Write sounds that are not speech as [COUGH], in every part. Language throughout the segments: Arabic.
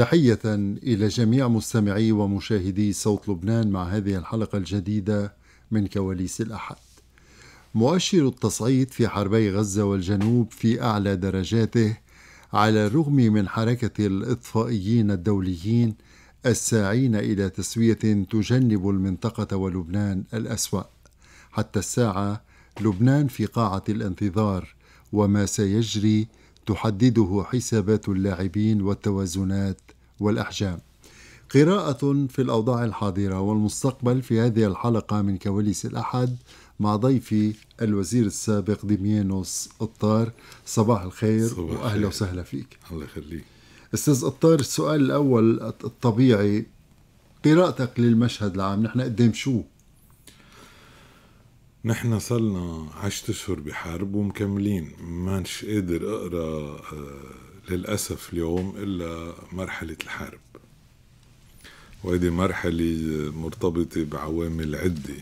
تحية إلى جميع مستمعي ومشاهدي صوت لبنان مع هذه الحلقة الجديدة من كواليس الأحد. مؤشر التصعيد في حربي غزة والجنوب في أعلى درجاته على الرغم من حركة الإطفائيين الدوليين الساعين إلى تسوية تجنب المنطقة ولبنان الأسوأ. حتى الساعة لبنان في قاعة الانتظار وما سيجري تحدده حسابات اللاعبين والتوازنات والأحجام قراءة في الأوضاع الحاضرة والمستقبل في هذه الحلقة من كواليس الأحد مع ضيفي الوزير السابق ديميانوس الطار صباح الخير صباح وأهلا وسهلا فيك الله يخليك أستاذ الطار السؤال الأول الطبيعي قراءتك للمشهد العام نحن قدام إيه شو؟ نحن صلنا عشت أشهر بحرب ومكملين ما قادر أقرأ آه، للأسف اليوم إلا مرحلة الحرب وهذه مرحلة مرتبطة بعوامل عدة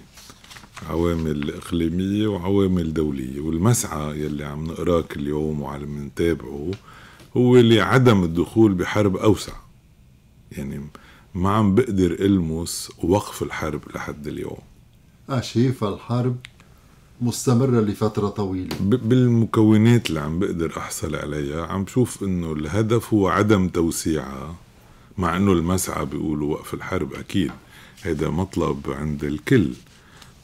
عوامل إقليمية وعوامل دولية والمسعى يلي عم نقراه كل يوم وعم نتابعه هو لعدم الدخول بحرب أوسع يعني ما عم بقدر ألمس وقف الحرب لحد اليوم أشيف الحرب مستمرة لفترة طويلة بالمكونات اللي عم بقدر أحصل عليها عم بشوف إنه الهدف هو عدم توسيعها مع إنه المسعى بيقولوا وقف الحرب أكيد هذا مطلب عند الكل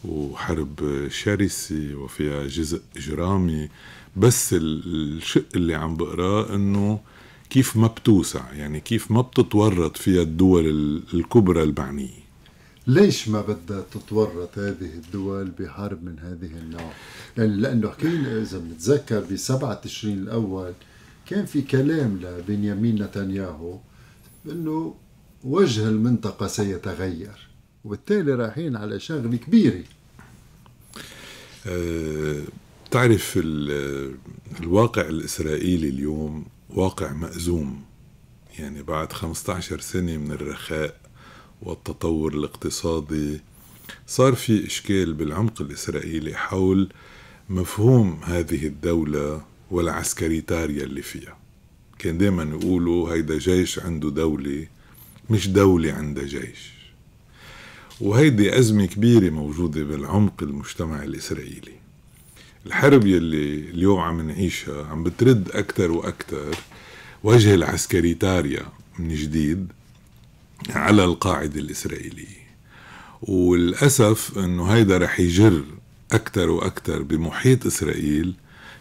وحرب شرسة وفيها جزء إجرامي بس الشق اللي عم بقراه إنه كيف ما بتوسع يعني كيف ما بتتورط فيها الدول الكبرى المعنيه ليش ما بدها تتورط هذه الدول بحرب من هذه النوع؟ لانه حكينا اذا بنتذكر ب 7 تشرين الاول كان في كلام لبنيامين نتنياهو انه وجه المنطقه سيتغير وبالتالي رايحين على شغله كبيره. أه تعرف الواقع الاسرائيلي اليوم واقع مأزوم يعني بعد 15 سنه من الرخاء والتطور الاقتصادي صار في إشكال بالعمق الإسرائيلي حول مفهوم هذه الدولة والعسكريتاريا اللي فيها كان دايما يقولوا هيدا جيش عنده دولة مش دولة عندها جيش وهيدي أزمة كبيرة موجودة بالعمق المجتمع الإسرائيلي الحرب يلي اليوم عم نعيشها عم بترد أكتر وأكتر وجه العسكريتاريا من جديد على القاعدة الإسرائيلية والأسف أنه هيدا رح يجر أكثر وأكثر بمحيط إسرائيل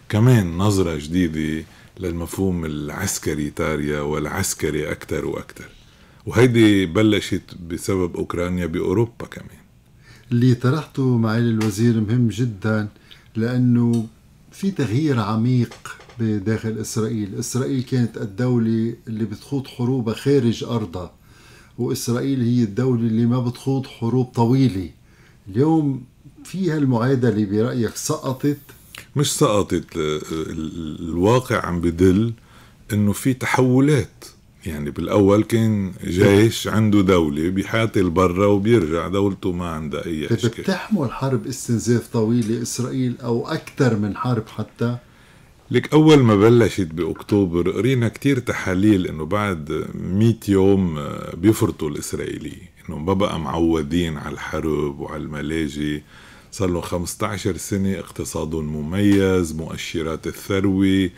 كمان نظرة جديدة للمفهوم العسكري تاريا والعسكري أكثر وأكثر وهيدي بلشت بسبب أوكرانيا بأوروبا كمان اللي طرحته معالي الوزير مهم جدا لأنه في تغيير عميق بداخل إسرائيل إسرائيل كانت الدولة اللي بتخوض حروبها خارج أرضها وإسرائيل هي الدولة اللي ما بتخوض حروب طويلة اليوم في هالمعادلة برأيك سقطت؟ مش سقطت الواقع عم بدل انه في تحولات يعني بالاول كان جيش عنده دولة بيحاتل برا وبيرجع دولته ما عندها اي طيب اشكال بتحمل حرب استنزاف طويلة اسرائيل او اكثر من حرب حتى لك أول ما بلشت بأكتوبر قرينا كتير تحاليل إنه بعد 100 يوم آه، بيفرطوا الإسرائيلي إنه ما بقى معودين على الحرب وعلى الملاجئ صار لهم 15 سنة اقتصادهم مميز مؤشرات الثروة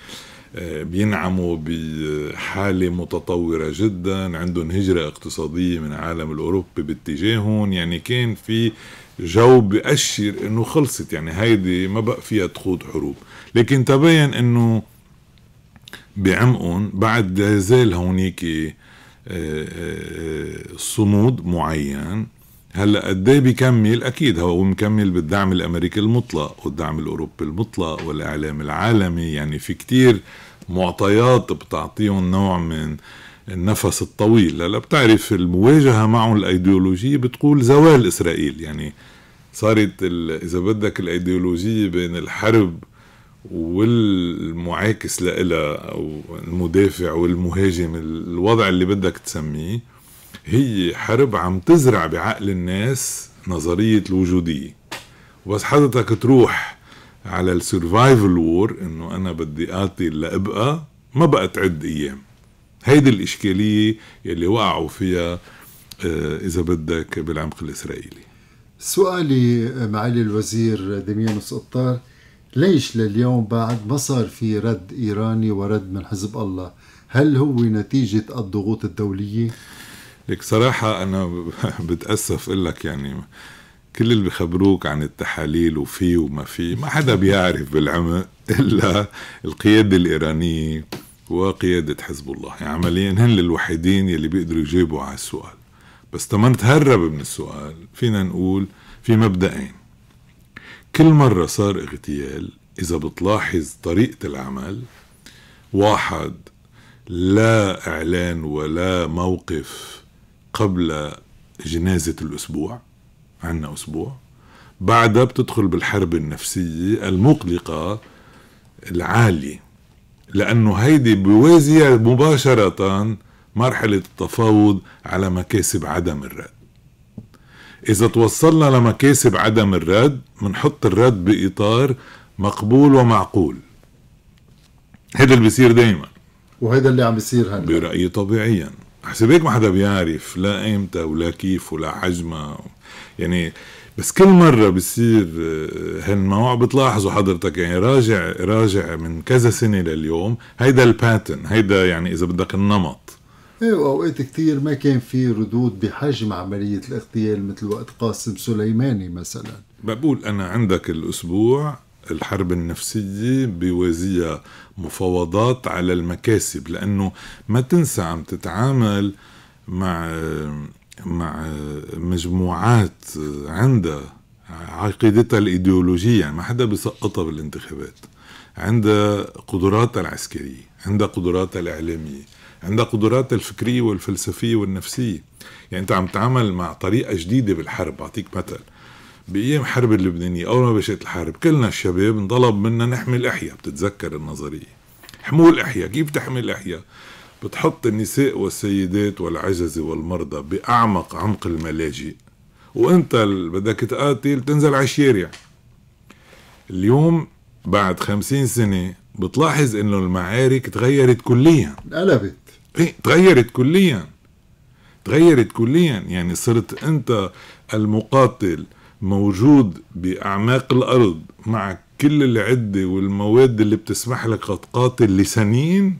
آه، بينعموا بحالة متطورة جدا عندهم هجرة اقتصادية من العالم الأوروبي باتجاههم يعني كان في جو بأشر انه خلصت يعني هيدي ما بقى فيها تخوض حروب لكن تبين انه بعمقهم بعد زال هونيك آه، آه، صمود معين هلا قد ايه بيكمل اكيد هو مكمل بالدعم الامريكي المطلق والدعم الاوروبي المطلق والاعلام العالمي يعني في كتير معطيات بتعطيهم نوع من النفس الطويل لا بتعرف المواجهة معهم الأيديولوجية بتقول زوال إسرائيل يعني صارت إذا بدك الأيديولوجية بين الحرب والمعاكس لإلها أو المدافع والمهاجم الوضع اللي بدك تسميه هي حرب عم تزرع بعقل الناس نظرية الوجودية وبس حضرتك تروح على السرفايفل وور انه انا بدي قاتل لابقى ما بقى تعد ايام هيدي الإشكالية اللي وقعوا فيها آه، إذا بدك بالعمق الإسرائيلي سؤالي آه، معالي الوزير دميانوس قطار ليش لليوم بعد ما صار في رد إيراني ورد من حزب الله هل هو نتيجة الضغوط الدولية؟ لك صراحة أنا [LAUGHS] بتأسف أقول لك يعني كل اللي بخبروك عن التحاليل وفي وما في ما حدا بيعرف بالعمق إلا القيادة الإيرانية وقيادة حزب الله يعني عمليا هن الوحيدين يلي بيقدروا يجيبوا على السؤال بس تما نتهرب من السؤال فينا نقول في مبدئين كل مرة صار اغتيال إذا بتلاحظ طريقة العمل واحد لا إعلان ولا موقف قبل جنازة الأسبوع عنا أسبوع بعدها بتدخل بالحرب النفسية المقلقة العالية لأنه هيدي بوازية مباشرة مرحلة التفاوض على مكاسب عدم الرد إذا توصلنا لمكاسب عدم الرد منحط الرد بإطار مقبول ومعقول هذا اللي بيصير دايما وهذا اللي عم بيصير هلا برأيي طبيعيا حسب ما حدا بيعرف لا امتى ولا كيف ولا حجمها يعني بس كل مرة بصير هالنوع آه، بتلاحظوا حضرتك يعني راجع راجع من كذا سنة لليوم هيدا الباترن هيدا يعني إذا بدك النمط ايه واوقات كثير ما كان في ردود بحجم عمليه الاغتيال مثل وقت قاسم سليماني مثلا بقول انا عندك الاسبوع الحرب النفسية بوازية مفاوضات على المكاسب لأنه ما تنسى عم تتعامل مع آه، مع مجموعات عندها عقيدتها الإيديولوجية يعني ما حدا بيسقطها بالانتخابات عندها قدراتها العسكرية عندها قدراتها الإعلامية عندها قدراتها الفكرية والفلسفية والنفسية يعني أنت عم تعمل مع طريقة جديدة بالحرب أعطيك مثل بأيام حرب اللبنانية أول ما بشت الحرب كلنا الشباب انطلب منا نحمي الاحياء بتتذكر النظرية حمول إحيا كيف تحمي الاحياء بتحط النساء والسيدات والعجز والمرضى بأعمق عمق الملاجئ وانت بدك تقاتل تنزل على الشارع اليوم بعد خمسين سنة بتلاحظ انه المعارك تغيرت كليا قلبت ايه تغيرت كليا تغيرت كليا يعني صرت انت المقاتل موجود باعماق الارض مع كل العدة والمواد اللي بتسمح لك تقاتل لسنين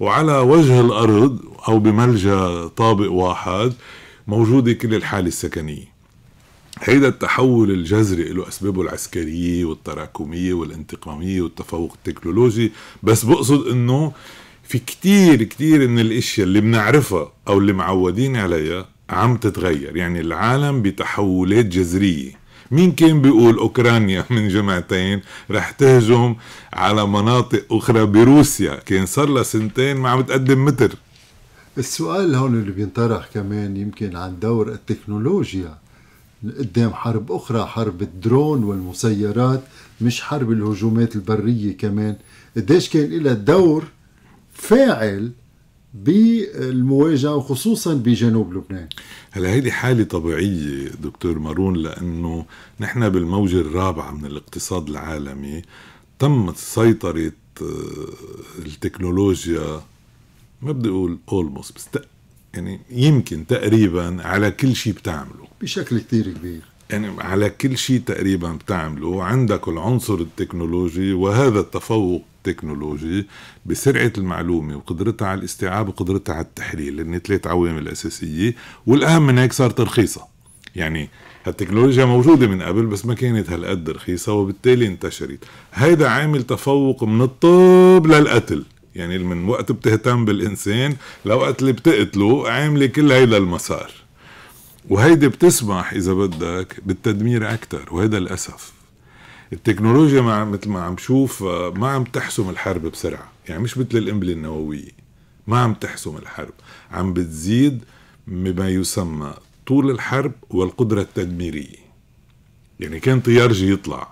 وعلى وجه الأرض أو بملجأ طابق واحد موجودة كل الحالة السكنية هيدا التحول الجذري له أسبابه العسكرية والتراكمية والانتقامية والتفوق التكنولوجي بس بقصد أنه في كتير كتير من الاشياء اللي بنعرفها او اللي معودين عليها عم تتغير يعني العالم بتحولات جذريه مين كان بيقول اوكرانيا [LAUGHS] من جمعتين رح تهجم على مناطق اخرى بروسيا كان صار لها سنتين ما عم تقدم متر السؤال هون اللي بينطرح كمان يمكن عن دور التكنولوجيا قدام حرب اخرى حرب الدرون والمسيرات مش حرب الهجومات البريه كمان قديش كان لها دور فاعل بالمواجهه وخصوصا بجنوب لبنان هلا هيدي حاله طبيعيه دكتور مارون لانه نحن بالموجه الرابعه من الاقتصاد العالمي تمت سيطره آه، التكنولوجيا ما بدي اقول اولموست بس يعني يمكن تقريبا على كل شيء بتعمله بشكل كثير كبير يعني على كل شيء تقريبا بتعمله عندك العنصر التكنولوجي وهذا التفوق التكنولوجي بسرعه المعلومه وقدرتها على الاستيعاب وقدرتها على التحليل لان ثلاث عوامل اساسيه والاهم من هيك صارت رخيصه يعني التكنولوجيا موجودة من قبل بس ما كانت هالقد رخيصة وبالتالي انتشرت هيدا عامل تفوق من الطب للقتل يعني من وقت بتهتم بالإنسان لوقت اللي بتقتله عاملة كل هيدا المسار وهيدي بتسمح إذا بدك بالتدمير أكثر وهذا للأسف التكنولوجيا مع مثل ما عم شوف آه، ما عم تحسم الحرب بسرعه يعني مش مثل القنبله النوويه ما عم تحسم الحرب عم بتزيد بما يسمى طول الحرب والقدره التدميريه يعني كان طيار جي يطلع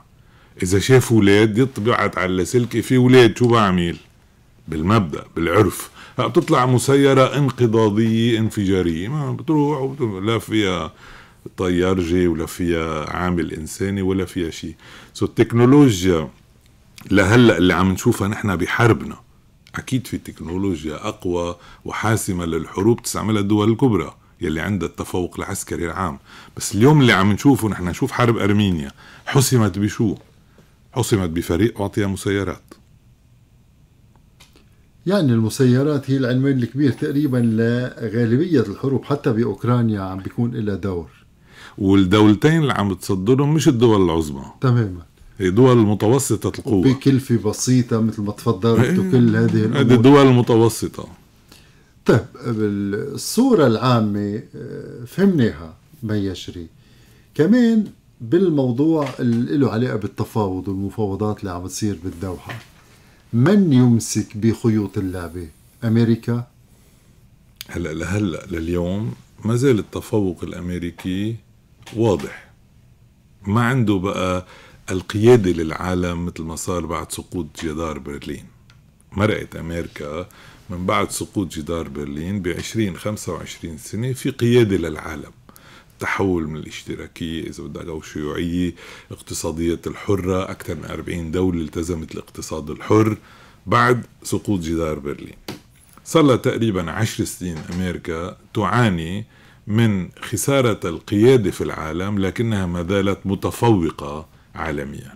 اذا شاف ولاد يطبعت على اللاسلكي في ولاد شو بعمل بالمبدا بالعرف بتطلع مسيره انقضاضيه انفجاريه ما بتروح لا فيها طيار جي ولا فيها عامل انساني ولا فيها شيء سو التكنولوجيا لهلا اللي عم نشوفها نحن بحربنا اكيد في تكنولوجيا اقوى وحاسمه للحروب تستعملها الدول الكبرى يلي عندها التفوق العسكري العام بس اليوم اللي عم نشوفه نحن نشوف حرب ارمينيا حسمت بشو حسمت بفريق اعطي مسيرات يعني المسيرات هي العنوان الكبير تقريبا لغالبيه الحروب حتى باوكرانيا عم بيكون لها دور والدولتين اللي عم تصدرهم مش الدول العظمى تماما دول متوسطة القوة بكلفة بسيطة مثل ما تفضلت إيه. وكل هذه الأمور هذه الدول المتوسطة طيب الصورة العامة آه، فهمناها ما يجري كمان بالموضوع اللي له علاقة بالتفاوض والمفاوضات اللي عم تصير بالدوحة من يمسك بخيوط اللعبة أمريكا هلا لهلا لليوم ما زال التفوق الامريكي واضح ما عنده بقى القيادة للعالم مثل ما صار بعد سقوط جدار برلين مرقت أمريكا من بعد سقوط جدار برلين ب 20 25 سنة في قيادة للعالم تحول من الاشتراكية إذا بدك أو الشيوعية اقتصادية الحرة أكثر من 40 دولة التزمت الاقتصاد الحر بعد سقوط جدار برلين صار لها تقريبا عشر سنين أمريكا تعاني من خسارة القيادة في العالم لكنها ما زالت متفوقة عالميا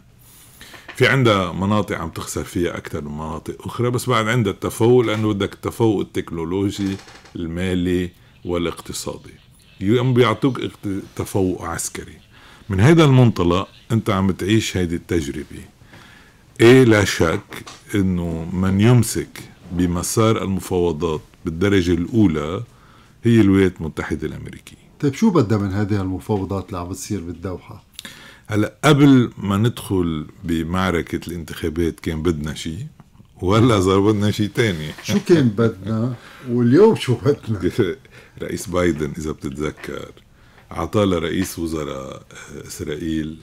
في عندها مناطق عم تخسر فيها أكثر من مناطق أخرى بس بعد عندها التفوق لأنه بدك التفوق التكنولوجي المالي والاقتصادي يوم بيعطوك تفوق عسكري من هذا المنطلق أنت عم تعيش هذه التجربة إيه لا شك أنه من يمسك بمسار المفاوضات بالدرجة الأولى هي الولايات المتحدة الأمريكية طيب شو بدها من هذه المفاوضات اللي عم بتصير بالدوحة؟ هلا قبل ما ندخل بمعركة الانتخابات كان بدنا شيء ولا صار بدنا شيء ثاني شو كان [LAUGHS] بدنا واليوم شو بدنا؟ [LAUGHS] رئيس بايدن إذا بتتذكر أعطاه لرئيس وزراء آه، إسرائيل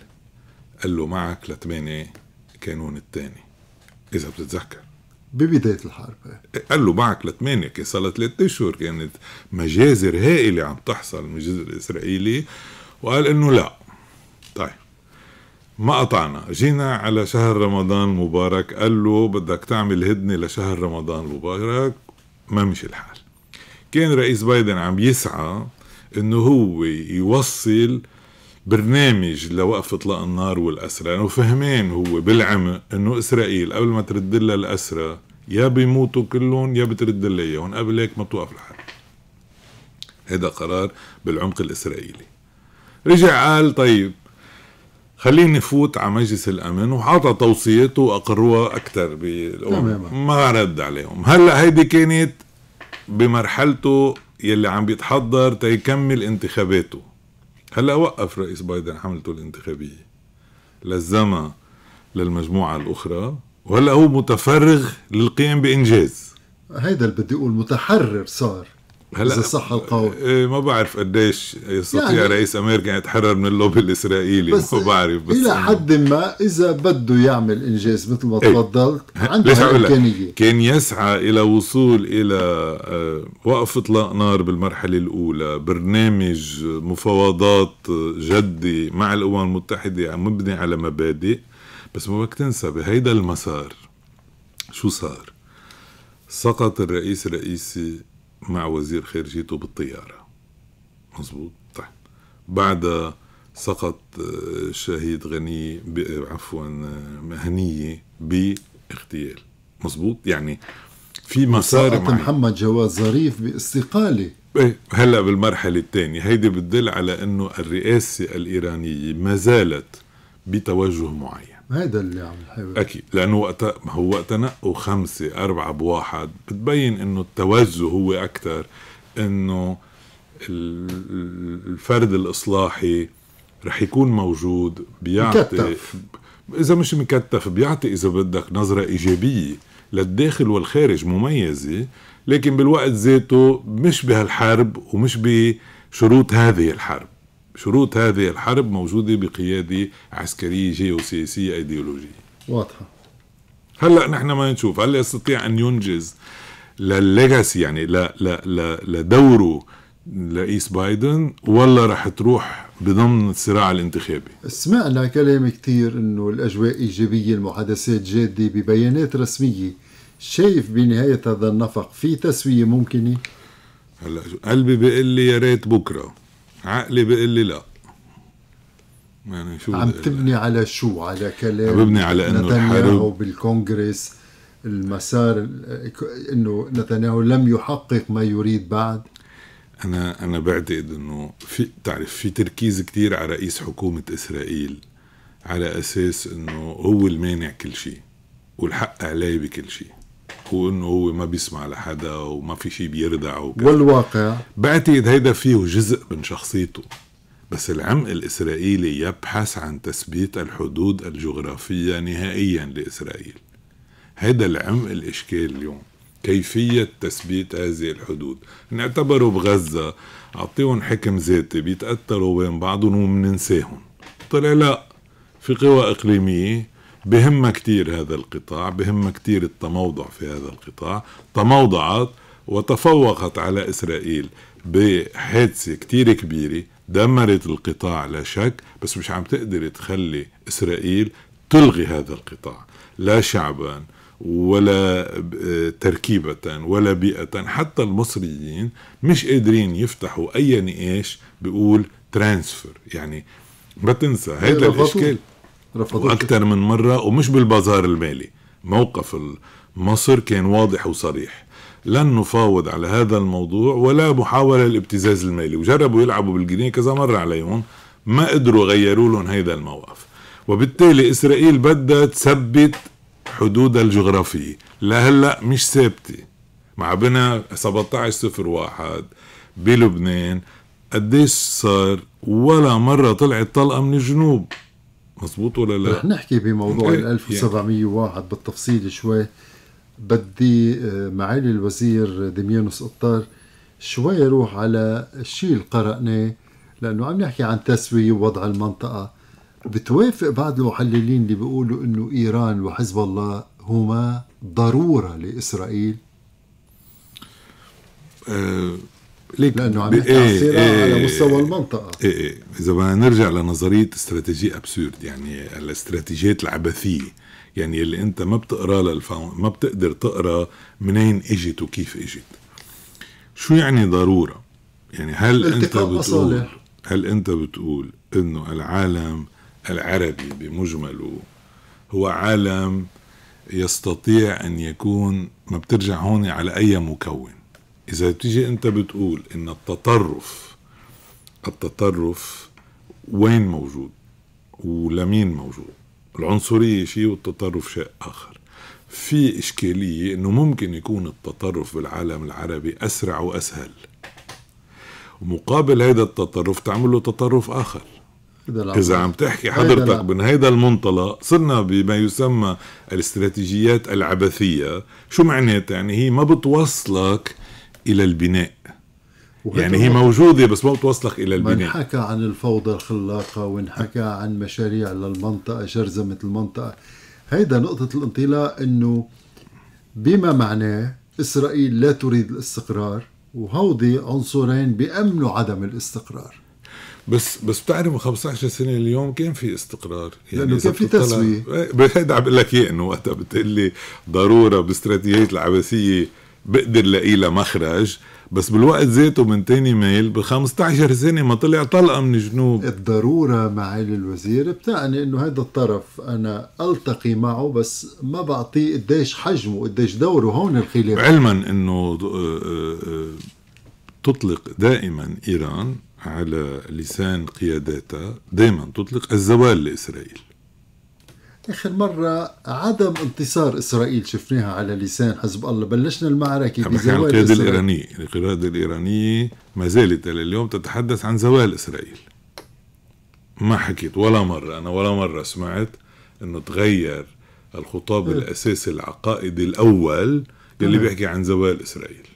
قال له معك لثمانية كانون الثاني إذا بتتذكر ببدايه الحرب قال له معك لثمانية كي صار ثلاث اشهر كانت مجازر هائله عم تحصل من الجزء الاسرائيلي وقال انه لا طيب ما قطعنا جينا على شهر رمضان المبارك قال له بدك تعمل هدنه لشهر رمضان المبارك ما مشي الحال كان رئيس بايدن عم يسعى انه هو يوصل برنامج لوقف اطلاق النار والاسرى لانه فهمان هو بالعمق انه اسرائيل قبل ما ترد لها الاسرى يا بيموتوا كلهم يا بترد لي اياهم قبل هيك ما بتوقف الحرب هذا قرار بالعمق الاسرائيلي رجع قال طيب خليني فوت على مجلس الامن وحاطة توصيته واقروها اكثر ما رد عليهم هلا هيدي كانت بمرحلته يلي عم بيتحضر تيكمل انتخاباته هلا وقف رئيس بايدن حملته الانتخابيه لزمها للمجموعه الاخرى وهلا هو متفرغ للقيام بانجاز هيدا اللي بدي اقول متحرر صار هلا اذا صح القول إيه ما بعرف قديش يستطيع يعني رئيس امريكا يتحرر من اللوبي الاسرائيلي بس ما بعرف بس الى يعني حد ما اذا بده يعمل انجاز مثل ما إيه. تفضلت عنده امكانيه كان يسعى الى وصول الى آه، وقف اطلاق نار بالمرحله الاولى برنامج مفاوضات جدي مع الامم المتحده مبني على مبادئ بس ما بدك تنسى بهيدا المسار شو صار سقط الرئيس الرئيسي مع وزير خارجيته بالطيارة مزبوط طيب بعدها سقط آه، شهيد غني آه، عفوا مهنية آه، باغتيال مزبوط يعني في مسار سقط محمد جواد ظريف باستقالة ايه هلا بالمرحلة الثانية هيدي بتدل على انه الرئاسة الايرانية ما زالت بتوجه معين هذا اللي عم نحاول اكيد لانه وقتها هو وقتها نقوا خمسه اربعه بواحد بتبين انه التوجه هو اكثر انه الفرد الاصلاحي رح يكون موجود بيعطي مكتف. اذا مش مكتف بيعطي اذا بدك نظره ايجابيه للداخل والخارج مميزه لكن بالوقت ذاته مش بهالحرب ومش بشروط هذه الحرب شروط هذه الحرب موجودة بقيادة عسكرية جيوسياسية ايديولوجية واضحة هلا نحن ما نشوف هل يستطيع ان ينجز للليجاسي يعني ل ل ل لدوره لرئيس بايدن ولا رح تروح بضمن الصراع الانتخابي سمعنا كلام كثير انه الاجواء ايجابيه المحادثات جاده ببيانات رسميه شايف بنهايه هذا النفق في تسويه ممكنه هلا قلبي بيقول لي يا ريت بكره عقلي بيقول لي لا يعني شو عم تبني على شو على كلام ببني على انه نتنياهو بالكونغرس المسار انه نتنياهو لم يحقق ما يريد بعد انا انا بعتقد انه في تعرف في تركيز كثير على رئيس حكومه اسرائيل على اساس انه هو المانع كل شيء والحق عليه بكل شيء وانه هو ما بيسمع لحدا وما في شيء بيردع وكذا والواقع بعتقد هيدا فيه جزء من شخصيته بس العمق الاسرائيلي يبحث عن تثبيت الحدود الجغرافيه نهائيا لاسرائيل هذا العمق الاشكال اليوم كيفية تثبيت هذه الحدود نعتبره بغزة أعطيهم حكم ذاتي بيتأثروا بين بعضهم ومننساهم طلع لا في قوى إقليمية بهم كتير هذا القطاع بهم كتير التموضع في هذا القطاع تموضعت وتفوقت على إسرائيل بحادثة كتير كبيرة دمرت القطاع لا شك بس مش عم تقدر تخلي إسرائيل تلغي هذا القطاع لا شعبا ولا تركيبة ولا بيئة حتى المصريين مش قادرين يفتحوا أي نقاش بيقول ترانسفر يعني ما تنسى هذا إيه، الإشكال رفضوا أكثر من مرة ومش بالبازار المالي موقف مصر كان واضح وصريح لن نفاوض على هذا الموضوع ولا محاولة الابتزاز المالي وجربوا يلعبوا بالجنيه كذا مرة عليهم ما قدروا غيروا لهم هذا الموقف وبالتالي إسرائيل بدها تثبت حدودها الجغرافية لهلأ مش ثابتة مع بنا 1701 بلبنان قديش صار ولا مرة طلعت طلقة من الجنوب مزبوط ولا لا؟ رح نحكي بموضوع إيه، ال 1701 بالتفصيل شوي بدي آه، معالي الوزير دميانوس قطار شوي يروح على الشيء اللي قرأناه لأنه عم نحكي عن تسوية ووضع المنطقة بتوافق بعض المحللين اللي بيقولوا انه ايران وحزب الله هما ضروره لاسرائيل؟ أه ليك لانه عم نحكي على إيه، الصراع إيه، على مستوى المنطقه ايه ايه اذا بدنا نرجع لنظريه استراتيجيه ابسورد يعني الاستراتيجيات العبثيه يعني اللي انت ما بتقرا للفاون ما بتقدر تقرا منين اجت وكيف اجت شو يعني ضروره يعني هل انت بتقول هل انت بتقول انه العالم العربي بمجمله هو عالم يستطيع ان يكون ما بترجع هون على اي مكون إذا بتيجي أنت بتقول إن التطرف التطرف وين موجود ولمين موجود العنصرية شيء والتطرف شيء آخر في إشكالية إنه ممكن يكون التطرف بالعالم العربي أسرع وأسهل ومقابل هيدا التطرف تعمل له تطرف آخر إذا عم تحكي حضرتك من هيدا المنطلق صرنا بما يسمى الاستراتيجيات العبثية شو معناتها يعني هي ما بتوصلك الى البناء يعني هي موجودة بس ما بتوصلك إلى البناء حكى عن الفوضى الخلاقة وانحكى عن مشاريع للمنطقة شرزمة المنطقة هيدا نقطة الانطلاق أنه بما معناه إسرائيل لا تريد الاستقرار وهودي عنصرين بأمنوا عدم الاستقرار بس بس بتعرف 15 سنه اليوم كان في استقرار يعني لانه كان في تسويه إيه، هيدا عم بقول لك اياه انه وقتها بتقول لي ضروره باستراتيجيه العباسيه بقدر لاقي لها مخرج بس بالوقت ذاته من تاني ميل ب 15 سنه ما طلع طلقه من الجنوب الضروره معالي الوزير بتعني انه هذا الطرف انا التقي معه بس ما بعطيه قديش حجمه قديش دوره هون الخلاف علما انه آه، آه، آه، تطلق دائما ايران على لسان قياداتها دائما تطلق الزوال لاسرائيل اخر مره عدم انتصار اسرائيل شفناها على لسان حزب الله بلشنا المعركه بزوال القياده الايرانيه القياده الايرانيه ما زالت اليوم تتحدث عن زوال اسرائيل ما حكيت ولا مره انا ولا مره سمعت انه تغير الخطاب إيه. الاساسي العقائدي الاول اللي إيه. بيحكي عن زوال اسرائيل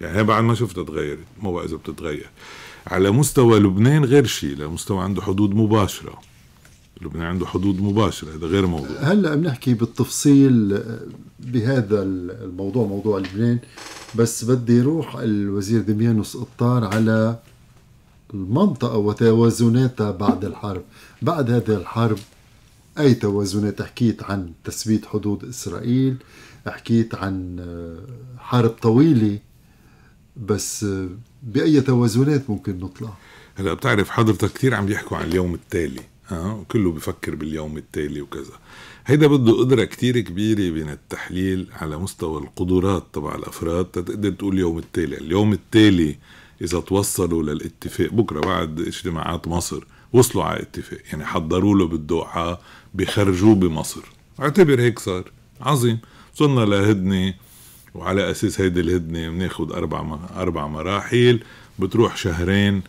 يعني هي بعد ما شفتها تغيرت اذا بتتغير على مستوى لبنان غير شيء لمستوى عنده حدود مباشره لبنان عنده حدود مباشرة هذا غير موضوع هلا بنحكي بالتفصيل آه، بهذا الموضوع موضوع لبنان بس بدي يروح الوزير دميانوس قطار على المنطقة وتوازناتها بعد الحرب بعد هذه الحرب أي توازنات حكيت عن تثبيت حدود إسرائيل حكيت عن آه، حرب طويلة بس آه، بأي توازنات ممكن نطلع هلا بتعرف حضرتك كثير عم يحكوا عن اليوم التالي اه كله بيفكر باليوم التالي وكذا هيدا بده قدرة كتير كبيرة بين التحليل على مستوى القدرات تبع الأفراد تقدر تقول اليوم التالي اليوم التالي إذا توصلوا للاتفاق بكرة بعد اجتماعات مصر وصلوا على اتفاق يعني حضروا له بالدوحة بخرجوه بمصر اعتبر هيك صار عظيم وصلنا لهدنه وعلى اساس هيدي الهدنه بناخد اربع اربع مراحل بتروح شهرين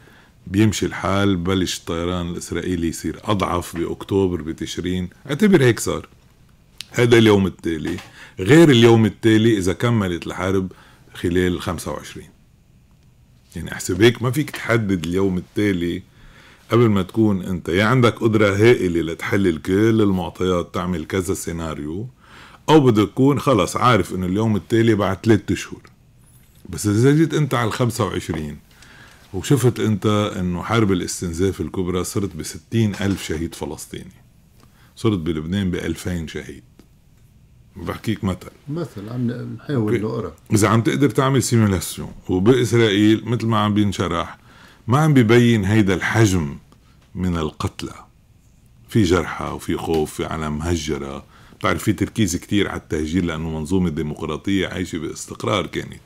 بيمشي الحال بلش الطيران الإسرائيلي يصير أضعف بأكتوبر بتشرين اعتبر هيك صار هذا اليوم التالي غير اليوم التالي إذا كملت الحرب خلال 25 يعني احسب هيك ما فيك تحدد اليوم التالي قبل ما تكون انت يا يعني عندك قدرة هائلة لتحلل كل المعطيات تعمل كذا سيناريو او بدك تكون خلص عارف انه اليوم التالي بعد ثلاثة اشهر بس اذا جيت انت على ال 25 وشفت انت انه حرب الاستنزاف الكبرى صرت ب ألف شهيد فلسطيني صرت بلبنان ب 2000 شهيد بحكيك مثل مثل عم نحاول نقرا اذا عم تقدر تعمل سيمولاسيون وباسرائيل مثل ما عم بينشرح ما عم ببين هيدا الحجم من القتلى في جرحى وفي خوف في عالم مهجره بتعرف في تركيز كتير على التهجير لانه منظومه ديمقراطيه عايشه باستقرار كانت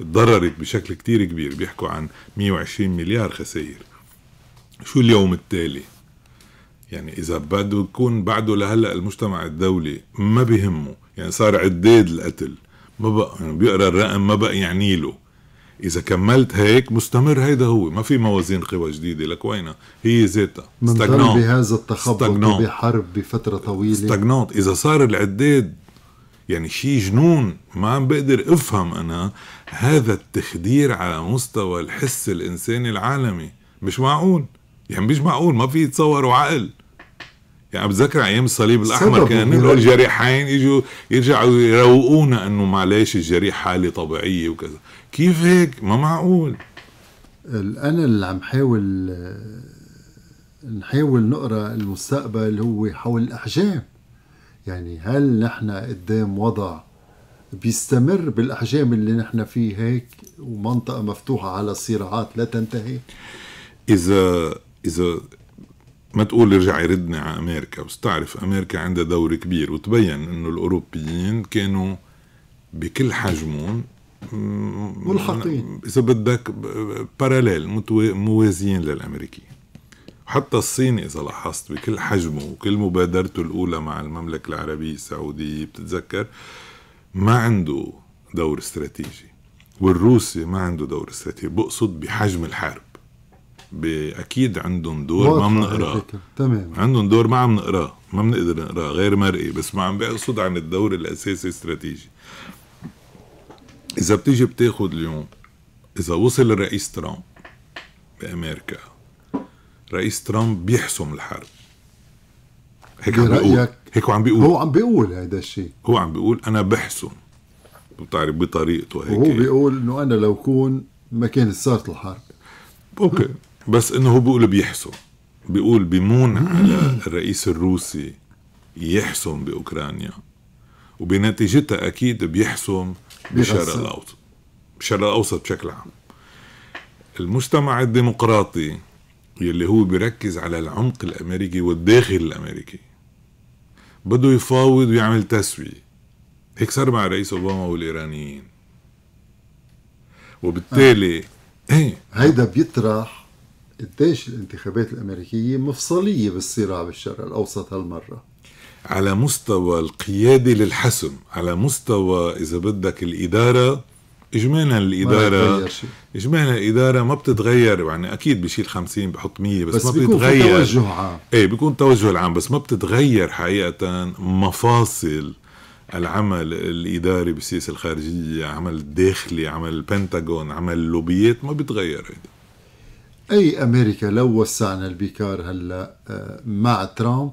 اتضررت بشكل كتير كبير بيحكوا عن 120 مليار خسائر شو اليوم التالي يعني اذا بده يكون بعده لهلا المجتمع الدولي ما بهمه يعني صار عداد القتل ما بقى يعني بيقرا الرقم ما بقى يعني له اذا كملت هيك مستمر هيدا هو ما في موازين قوى جديده لك وينها هي ذاتها من بهذا التخبط بحرب بفتره طويله استغنوا اذا صار العداد يعني شيء جنون ما عم بقدر افهم انا هذا التخدير على مستوى الحس الانساني العالمي مش معقول يعني مش معقول ما في يتصوروا عقل يعني بتذكر ايام الصليب الاحمر كان يقول الجريحين يجوا يرجعوا يروقونا انه معلش الجريح حاله طبيعيه وكذا كيف هيك ما معقول انا اللي عم حاول آه، نحاول نقرا المستقبل هو حول الاحجام يعني هل نحن قدام وضع بيستمر بالاحجام اللي نحن فيه هيك ومنطقه مفتوحه على الصراعات لا تنتهي اذا اذا ما تقول رجع يردني على امريكا بس تعرف امريكا عندها دور كبير وتبين انه الاوروبيين كانوا بكل حجمهم ملحقين اذا بدك باراليل موازيين للامريكيين وحتى الصين إذا لاحظت بكل حجمه وكل مبادرته الأولى مع المملكة العربية السعودية بتتذكر ما عنده دور استراتيجي والروسي ما عنده دور استراتيجي بقصد بحجم الحرب اكيد عندهم دور ما بنقراه تمام عندهم دور ما عم نقراه ما بنقدر نقراه غير مرئي بس ما عم بقصد عن الدور الاساسي استراتيجي اذا بتيجي بتاخذ اليوم اذا وصل الرئيس ترامب بامريكا رئيس ترامب بيحسم الحرب هيك عم بيقول هيك عم بيقول هو عم بيقول هذا الشيء هو عم بيقول انا بحسم بتعرف بطريقته هيك هو بيقول انه انا لو كون ما كانت صارت الحرب اوكي بس انه هو بيقول بيحسم بيقول بيمون على الرئيس الروسي يحسم باوكرانيا وبنتيجتها اكيد بيحسم بالشرق الاوسط بالشرق الاوسط بشكل عام المجتمع الديمقراطي يلي هو بيركز على العمق الامريكي والداخل الامريكي بده يفاوض ويعمل تسوية هيك صار مع رئيس اوباما والايرانيين وبالتالي آه. ايه هيدا بيطرح قديش الانتخابات الامريكيه مفصليه بالصراع بالشرق الاوسط هالمره على مستوى القيادة للحسم على مستوى إذا بدك الإدارة اجمالا الاداره اجمالا الاداره ما بتتغير يعني اكيد بشيل 50 بحط 100 بس, بس ما بيكون بتتغير بيكون توجه عام ايه بيكون توجه العام بس ما بتتغير حقيقه مفاصل العمل الاداري بالسياسه الخارجيه عمل الداخلي عمل البنتاغون عمل اللوبيات ما بيتغير هيدا اي امريكا لو وسعنا البكار هلا آه، مع ترامب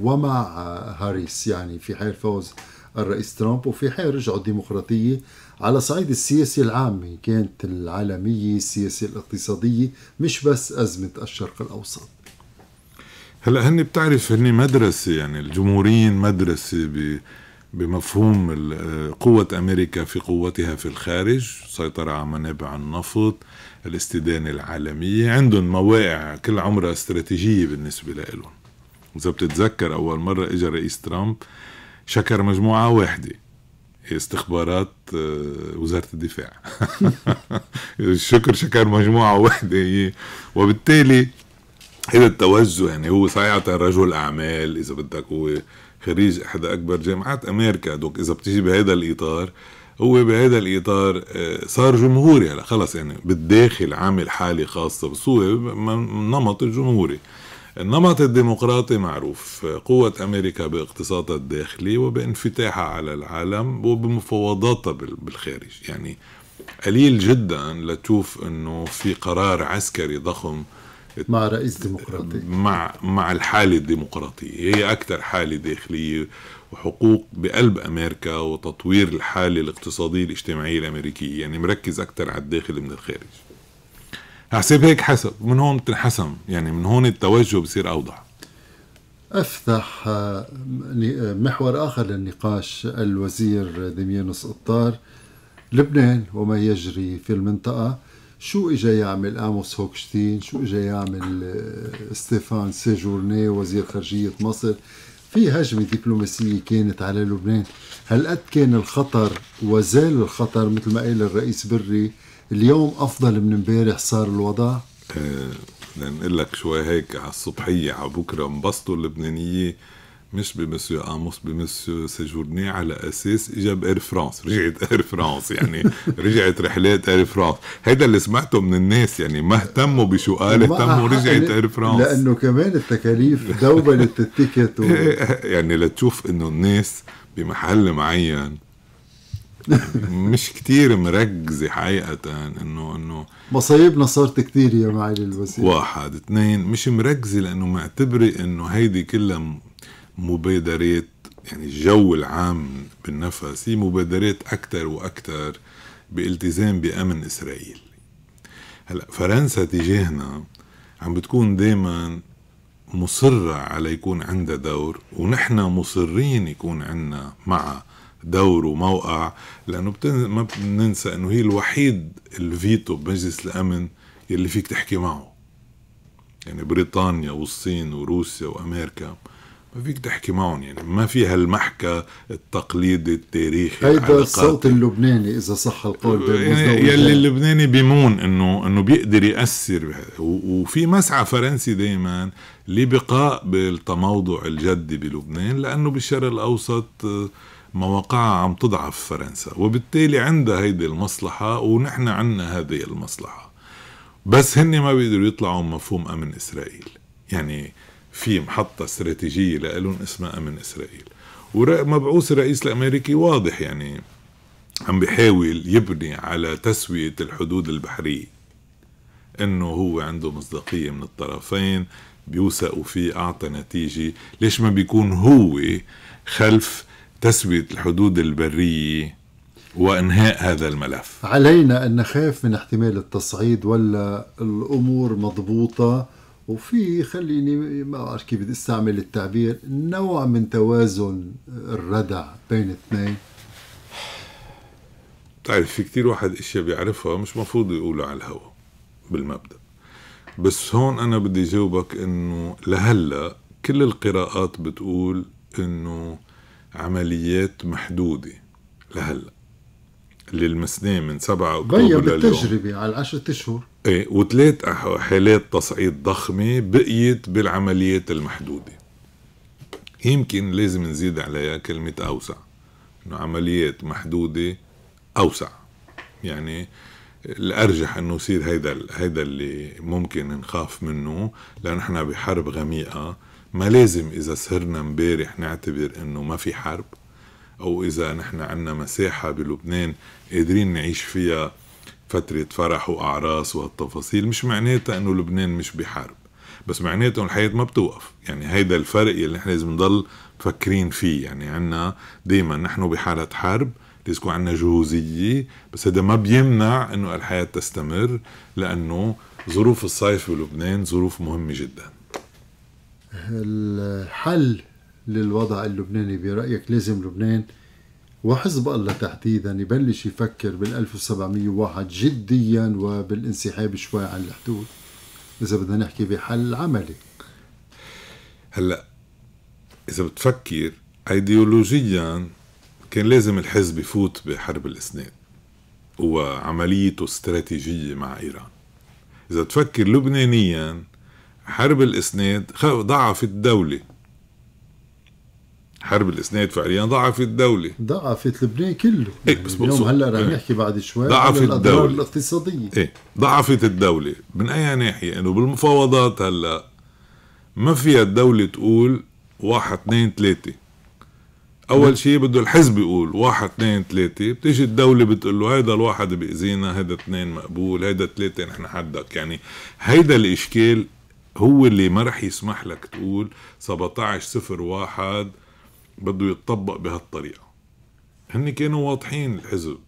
ومع آه، هاريس يعني في حال فوز الرئيس ترامب وفي حال رجعوا الديمقراطيه على صعيد السياسة العامة كانت العالمية السياسة الاقتصادية مش بس أزمة الشرق الأوسط هلا هن بتعرف هن مدرسة يعني الجمهوريين مدرسة بمفهوم قوة أمريكا في قوتها في الخارج سيطرة على منابع النفط الاستدانة العالمية عندهم مواقع كل عمرها استراتيجية بالنسبة لهم إذا بتتذكر أول مرة إجا رئيس ترامب شكر مجموعة واحدة استخبارات آه، وزاره الدفاع [LAUGHS] الشكر شكر مجموعه واحده وبالتالي هذا التوجه يعني هو صحيح رجل اعمال اذا بدك هو خريج احدى اكبر جامعات امريكا دوك اذا بتيجي بهذا الاطار هو بهذا الاطار آه، صار جمهوري هلا خلص يعني بالداخل عامل حاله خاصه بس هو نمط الجمهوري النمط الديمقراطي معروف قوة أمريكا باقتصادها الداخلي وبانفتاحها على العالم وبمفاوضاتها بالخارج يعني قليل جدا لتشوف انه في قرار عسكري ضخم مع رئيس ديمقراطي مع مع الحاله الديمقراطيه هي اكثر حاله داخليه وحقوق بقلب امريكا وتطوير الحاله الاقتصاديه الاجتماعيه الامريكيه يعني مركز اكثر على الداخل من الخارج حسب هيك حسب من هون بتنحسم يعني من هون التوجه بصير اوضح افتح آه، آه، محور اخر للنقاش الوزير دميانوس قطار لبنان وما يجري في المنطقه شو اجى يعمل اموس هوكشتين شو اجى يعمل آه، ستيفان سيجورني وزير خارجيه مصر في هجمه دبلوماسيه كانت على لبنان هل قد كان الخطر وزال الخطر مثل ما قال الرئيس بري اليوم افضل من امبارح صار الوضع آه، بدنا نقول لك شوي هيك على الصبحيه على بكره انبسطوا اللبنانيه مش بمسيو اموس بمسيو سيجورني على اساس اجى باير فرانس رجعت اير [LAUGHS] فرانس يعني رجعت رحلات اير فرانس هيدا اللي سمعته من الناس يعني ما اهتموا بشو قال اهتموا رجعت اير فرانس لانه كمان التكاليف دوبلت التيكت و... [LAUGHS] يعني لتشوف انه الناس بمحل معين مش كتير مركزه حقيقه انه انه مصايبنا صارت كتير يا معالي الوزير واحد اثنين مش مركزه لانه معتبره انه هيدي كلها مبادرات يعني الجو العام بالنفس هي مبادرات اكثر واكثر بالتزام بامن اسرائيل هلا فرنسا تجاهنا عم بتكون دائما مصرة على يكون عندها دور ونحن مصرين يكون عندنا معها دور وموقع لانه بتن... ما بننسى انه هي الوحيد الفيتو بمجلس الامن يلي فيك تحكي معه يعني بريطانيا والصين وروسيا وامريكا ما فيك تحكي معهم يعني ما في هالمحكى التقليدي التاريخي هيدا الصوت اللبناني اذا صح القول يعني يلي اللبناني بيمون انه انه بيقدر ياثر وفي مسعى فرنسي دائما لبقاء بالتموضع الجدي بلبنان لانه بالشرق الاوسط آه مواقعها عم تضعف فرنسا وبالتالي عندها هيدي المصلحة ونحن عنا هذه المصلحة بس هن ما بيقدروا يطلعوا مفهوم أمن إسرائيل يعني في محطة استراتيجية لهم اسمها أمن إسرائيل ومبعوث الرئيس الأمريكي واضح يعني عم بيحاول يبني على تسوية الحدود البحرية انه هو عنده مصداقية من الطرفين بيوثقوا فيه اعطى نتيجة ليش ما بيكون هو خلف تسوية الحدود البرية وانهاء هذا الملف علينا ان نخاف من احتمال التصعيد ولا الامور مضبوطه وفي خليني ما بعرف كيف بدي استعمل التعبير نوع من توازن الردع بين اثنين بتعرف في كتير واحد اشياء بيعرفها مش مفروض يقولها على الهواء بالمبدا بس هون انا بدي جاوبك انه لهلا كل القراءات بتقول انه عمليات محدودة لهلا اللي لمسناه من 7 اكتوبر غير بالتجربة على العشرة اشهر ايه وثلاث حالات تصعيد ضخمة بقيت بالعمليات المحدودة يمكن لازم نزيد عليها كلمة أوسع إنه عمليات محدودة أوسع يعني الأرجح إنه يصير هيدا هيدا اللي ممكن نخاف منه لأنه إحنا بحرب غميقة ما لازم إذا سهرنا امبارح نعتبر إنه ما في حرب أو إذا نحن عنا مساحة بلبنان قادرين نعيش فيها فترة فرح وأعراس وهالتفاصيل مش معناتها إنه لبنان مش بحرب بس معناته الحياة ما بتوقف يعني هيدا الفرق اللي نحن لازم نضل مفكرين فيه يعني عنا دايما نحن بحالة حرب لازم يكون عنا جهوزية بس هذا ما بيمنع انه الحياة تستمر لانه ظروف الصيف بلبنان ظروف مهمة جداً الحل للوضع اللبناني برأيك لازم لبنان وحزب الله تحديدا يبلش يفكر بال 1701 جديا وبالانسحاب شوي عن الحدود اذا بدنا نحكي بحل عملي هلا اذا بتفكر ايديولوجيا كان لازم الحزب يفوت بحرب الاسناد وعمليته استراتيجيه مع ايران اذا تفكر لبنانيا حرب الاسناد ضعف الدوله حرب الاسناد فعليا ضعفت الدوله ضعفت لبنان كله إيه بس اليوم هلا رح إيه. نحكي بعد شوي ضعفت الدوله الاقتصاديه ايه ضعفت الدوله من اي ناحيه انه بالمفاوضات هلا ما فيها الدوله تقول واحد اثنين ثلاثه اول شيء بده الحزب يقول واحد اثنين ثلاثه بتيجي الدوله بتقول له هيدا الواحد بيأذينا هيدا اثنين مقبول هيدا ثلاثه نحن حدك يعني هيدا الاشكال هو اللي ما رح يسمح لك تقول 17 صفر بده يتطبق بهالطريقة هن كانوا واضحين الحزب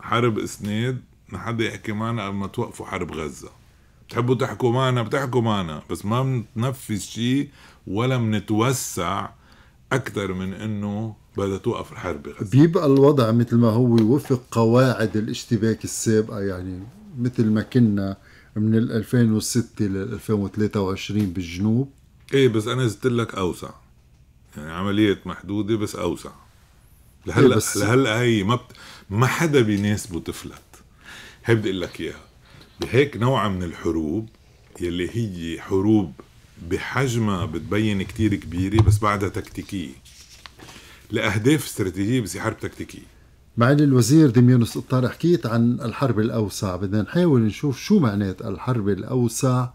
حرب اسناد ما حدا يحكي معنا قبل ما توقفوا حرب غزة بتحبوا تحكوا معنا بتحكوا معنا بس ما بنتنفذ شيء ولا بنتوسع أكثر من إنه بدها توقف الحرب بغزة بيبقى الوضع مثل ما هو وفق قواعد الاشتباك السابقة يعني مثل ما كنا من 2006 لل 2023 بالجنوب ايه بس انا زدت لك اوسع يعني عمليه محدوده بس اوسع لهلا إيه لهلا هي ما بت... ما حدا بيناسبه تفلت هي بدي اقول لك اياها بهيك نوع من الحروب يلي هي حروب بحجمها بتبين كتير كبيره بس بعدها تكتيكيه لاهداف استراتيجيه بس حرب تكتيكيه معالي الوزير ديميونس الطار حكيت عن الحرب الأوسع بدنا نحاول نشوف شو معنات الحرب الأوسع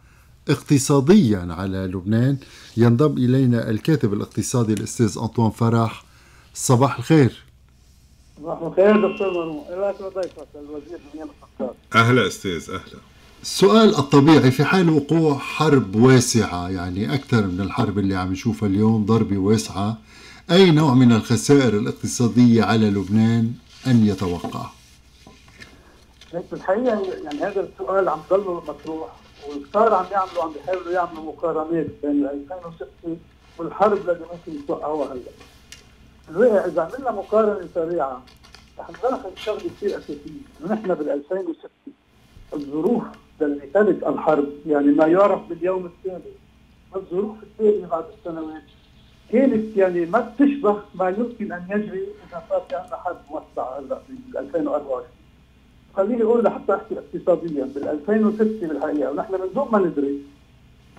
اقتصاديا على لبنان ينضم إلينا الكاتب الاقتصادي الأستاذ أنطوان فرح صباح الخير صباح الخير دكتور مرمو إيه الوزير الطار أهلا أستاذ أهلا السؤال الطبيعي في حال وقوع حرب واسعة يعني أكثر من الحرب اللي عم نشوفها اليوم ضربة واسعة أي نوع من الخسائر الاقتصادية على لبنان أم يتوقع؟ الحقيقه يعني هذا السؤال عم ضل مطروح والكثار عم يعملوا عم بيحاولوا يعملوا مقارنات بين 2006 والحرب اللي ممكن يتوقعوها هلا. الواقع اذا عملنا مقارنه سريعه رح نلاحظ شغله كثير اساسيه، نحن بال 2006 الظروف اللي كانت الحرب يعني ما يعرف باليوم الثاني الظروف الثانيه بعد السنوات كانت يعني ما بتشبه ما يمكن ان يجري اذا صار في عندنا حرب موسعه هلا بال 2024 خليني اقول لحتى احكي اقتصاديا بال 2006 بالحقيقه ونحن من دون ما ندري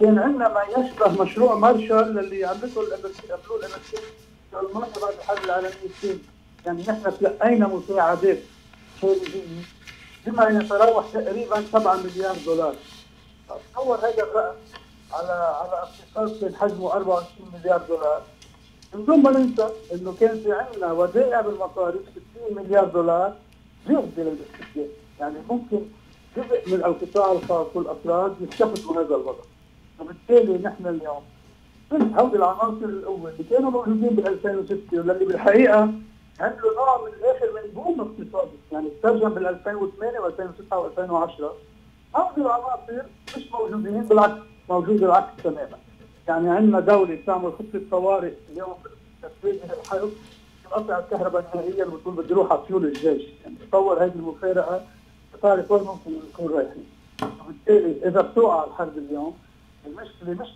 كان عندنا ما يشبه مشروع مارشال اللي عملته عملوه الامريكان المانيا بعد الحرب العالميه الثانيه يعني نحن تلقينا مساعدات خارجيه بما يتراوح تقريبا 7 مليار دولار تصور هذا الرقم على على اقتصاد كان حجمه 24 مليار دولار من دون ما ننسى انه كان في عندنا ودائع بالمصارف 60 مليار دولار جهد للاستثمار يعني ممكن جزء من القطاع الخاص والافراد يستفيدوا هذا الوضع وبالتالي نحن اليوم هودي العناصر الاول اللي كانوا موجودين بال 2006 واللي بالحقيقه عملوا نوع من الاخر من بوم اقتصادي يعني ترجم بال 2008 و2009 و2010 هودي العناصر مش موجودين بالعكس موجوده العكس تماما يعني عندنا دوله بتعمل خطه طوارئ اليوم تسويق من الحرب تقطع الكهرباء نهائيا وتقول بدي اروح على طيور الجيش يعني تطور هذه المفارقه بتعرف وين ممكن نكون رايحين وبالتالي اذا بتوقع الحرب اليوم المشكله مش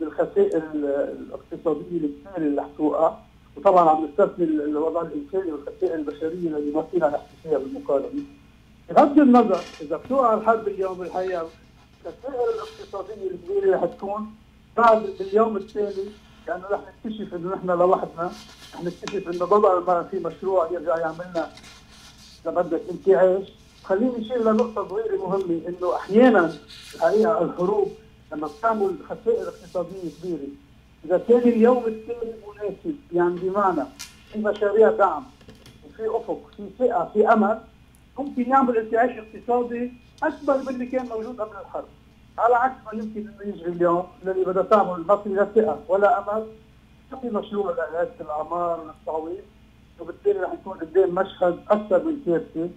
بالخسائر الاقتصاديه الكبيره اللي رح توقع وطبعا عم نستثني الوضع الانساني والخسائر البشريه اللي ما فينا نحكي فيها بالمقارنه بغض النظر اذا بتوقع الحرب اليوم بالحقيقه التسهيل الاقتصاديه الكبيره اللي حتكون بعد اليوم التالي لانه رح نكتشف انه نحن لوحدنا رح نكتشف انه بضل ما في مشروع يرجع يعملنا بدك انتعاش خليني اشير لنقطه صغيره مهمه انه احيانا الحقيقه الحروب لما بتعمل خسائر اقتصاديه كبيره اذا كان اليوم التالي مناسب يعني بمعنى في مشاريع دعم وفي افق في ثقه في امل ممكن يعمل انتعاش اقتصادي اكبر من اللي كان موجود قبل الحرب على عكس ما يمكن انه يجري اليوم الذي بدها تعمل في لا ثقه ولا امل في مشروع لإعادة الأعمار والتعويض وبالتالي رح يكون قدام مشهد أكثر من كارثه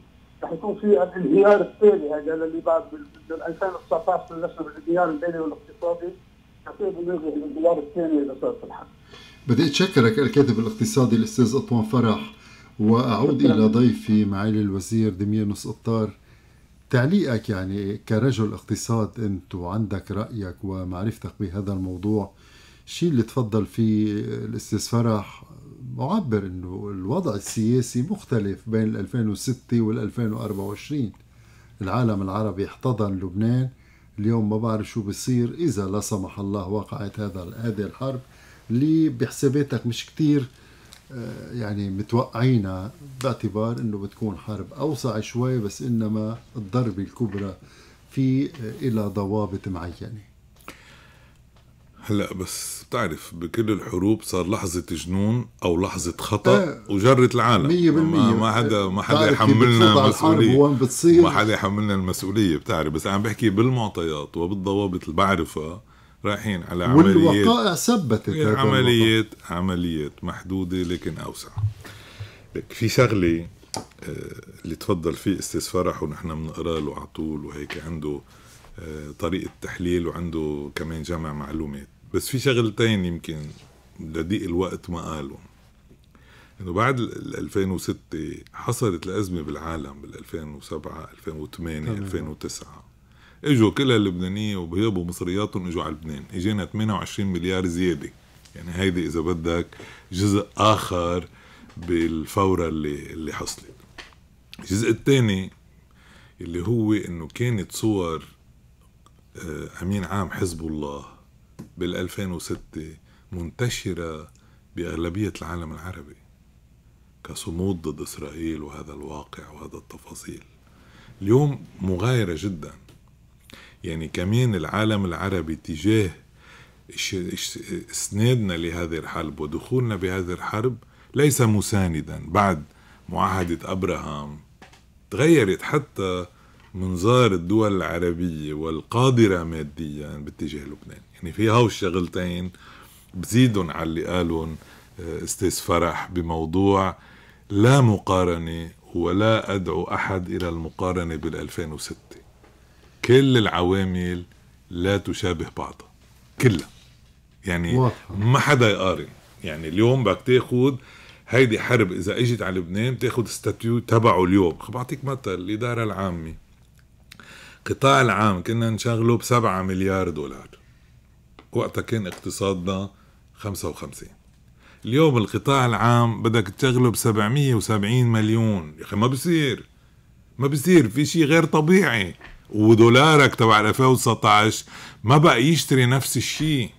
رح يكون في الانهيار التالي هذا اللي بعد 2019 بلشنا بالانهيار المالي والاقتصادي حسيت نلغي الانهيار الثاني اللي صار في الحرب بدي اتشكرك الكاتب الاقتصادي الاستاذ اطوان فرح واعود الى ضيفي معالي الوزير دميانوس قطار تعليقك يعني كرجل اقتصاد انت وعندك رايك ومعرفتك بهذا الموضوع الشيء اللي تفضل فيه الاستاذ فرح معبر انه الوضع السياسي مختلف بين 2006 وال 2024 العالم العربي احتضن لبنان اليوم ما بعرف شو بصير اذا لا سمح الله وقعت هذا هذه الحرب اللي بحساباتك مش كتير آه، يعني متوقعينها باعتبار انه بتكون حرب اوسع شوي بس انما الضربه الكبرى في آه، إلى ضوابط معينه هلا بس بتعرف بكل الحروب صار لحظة جنون أو لحظة خطأ آه وجرت العالم 100% ما, ما حدا ما حدا يحملنا المسؤولية ما حدا يحملنا المسؤولية بتعرف بس عم بحكي بالمعطيات وبالضوابط اللي بعرفها رايحين على عمليات والوقائع ثبتت عمليات إيه، عمليات محدوده لكن اوسع لك في شغله آه، اللي تفضل فيه استاذ فرح ونحن بنقرا له على طول وهيك عنده آه، طريقه تحليل وعنده كمان جمع معلومات بس في شغلتين يمكن لضيق الوقت ما قالهم انه بعد 2006 حصلت الازمه بالعالم بال 2007 2008 2009 اجوا كل اللبنانيه وبهيبوا مصرياتهم اجوا على لبنان اجينا 28 مليار زياده يعني هيدي اذا بدك جزء اخر بالفوره اللي اللي حصلت الجزء الثاني اللي هو انه كانت صور آه، امين عام حزب الله بال 2006 منتشره باغلبيه العالم العربي كصمود ضد اسرائيل وهذا الواقع وهذا التفاصيل اليوم مغايره جدا يعني كمان العالم العربي تجاه اسنادنا لهذه الحرب ودخولنا بهذه الحرب ليس مساندا بعد معاهدة أبراهام تغيرت حتى منظار الدول العربية والقادرة ماديا باتجاه لبنان يعني في هاو الشغلتين بزيدهم على اللي قالهم آه، استاذ فرح بموضوع لا مقارنة ولا أدعو أحد إلى المقارنة بال 2006 كل العوامل لا تشابه بعضها كلها يعني ما حدا يقارن يعني اليوم بدك تاخذ هيدي حرب اذا اجت على لبنان بتاخذ ستاتيو تبعه اليوم بعطيك مثل الاداره العامه القطاع العام كنا نشغله ب 7 مليار دولار وقتها كان اقتصادنا 55 اليوم القطاع العام بدك تشغله ب 770 مليون يا اخي ما بصير ما بصير في شيء غير طبيعي ودولارك تبع 2019 ما بقى يشتري نفس الشيء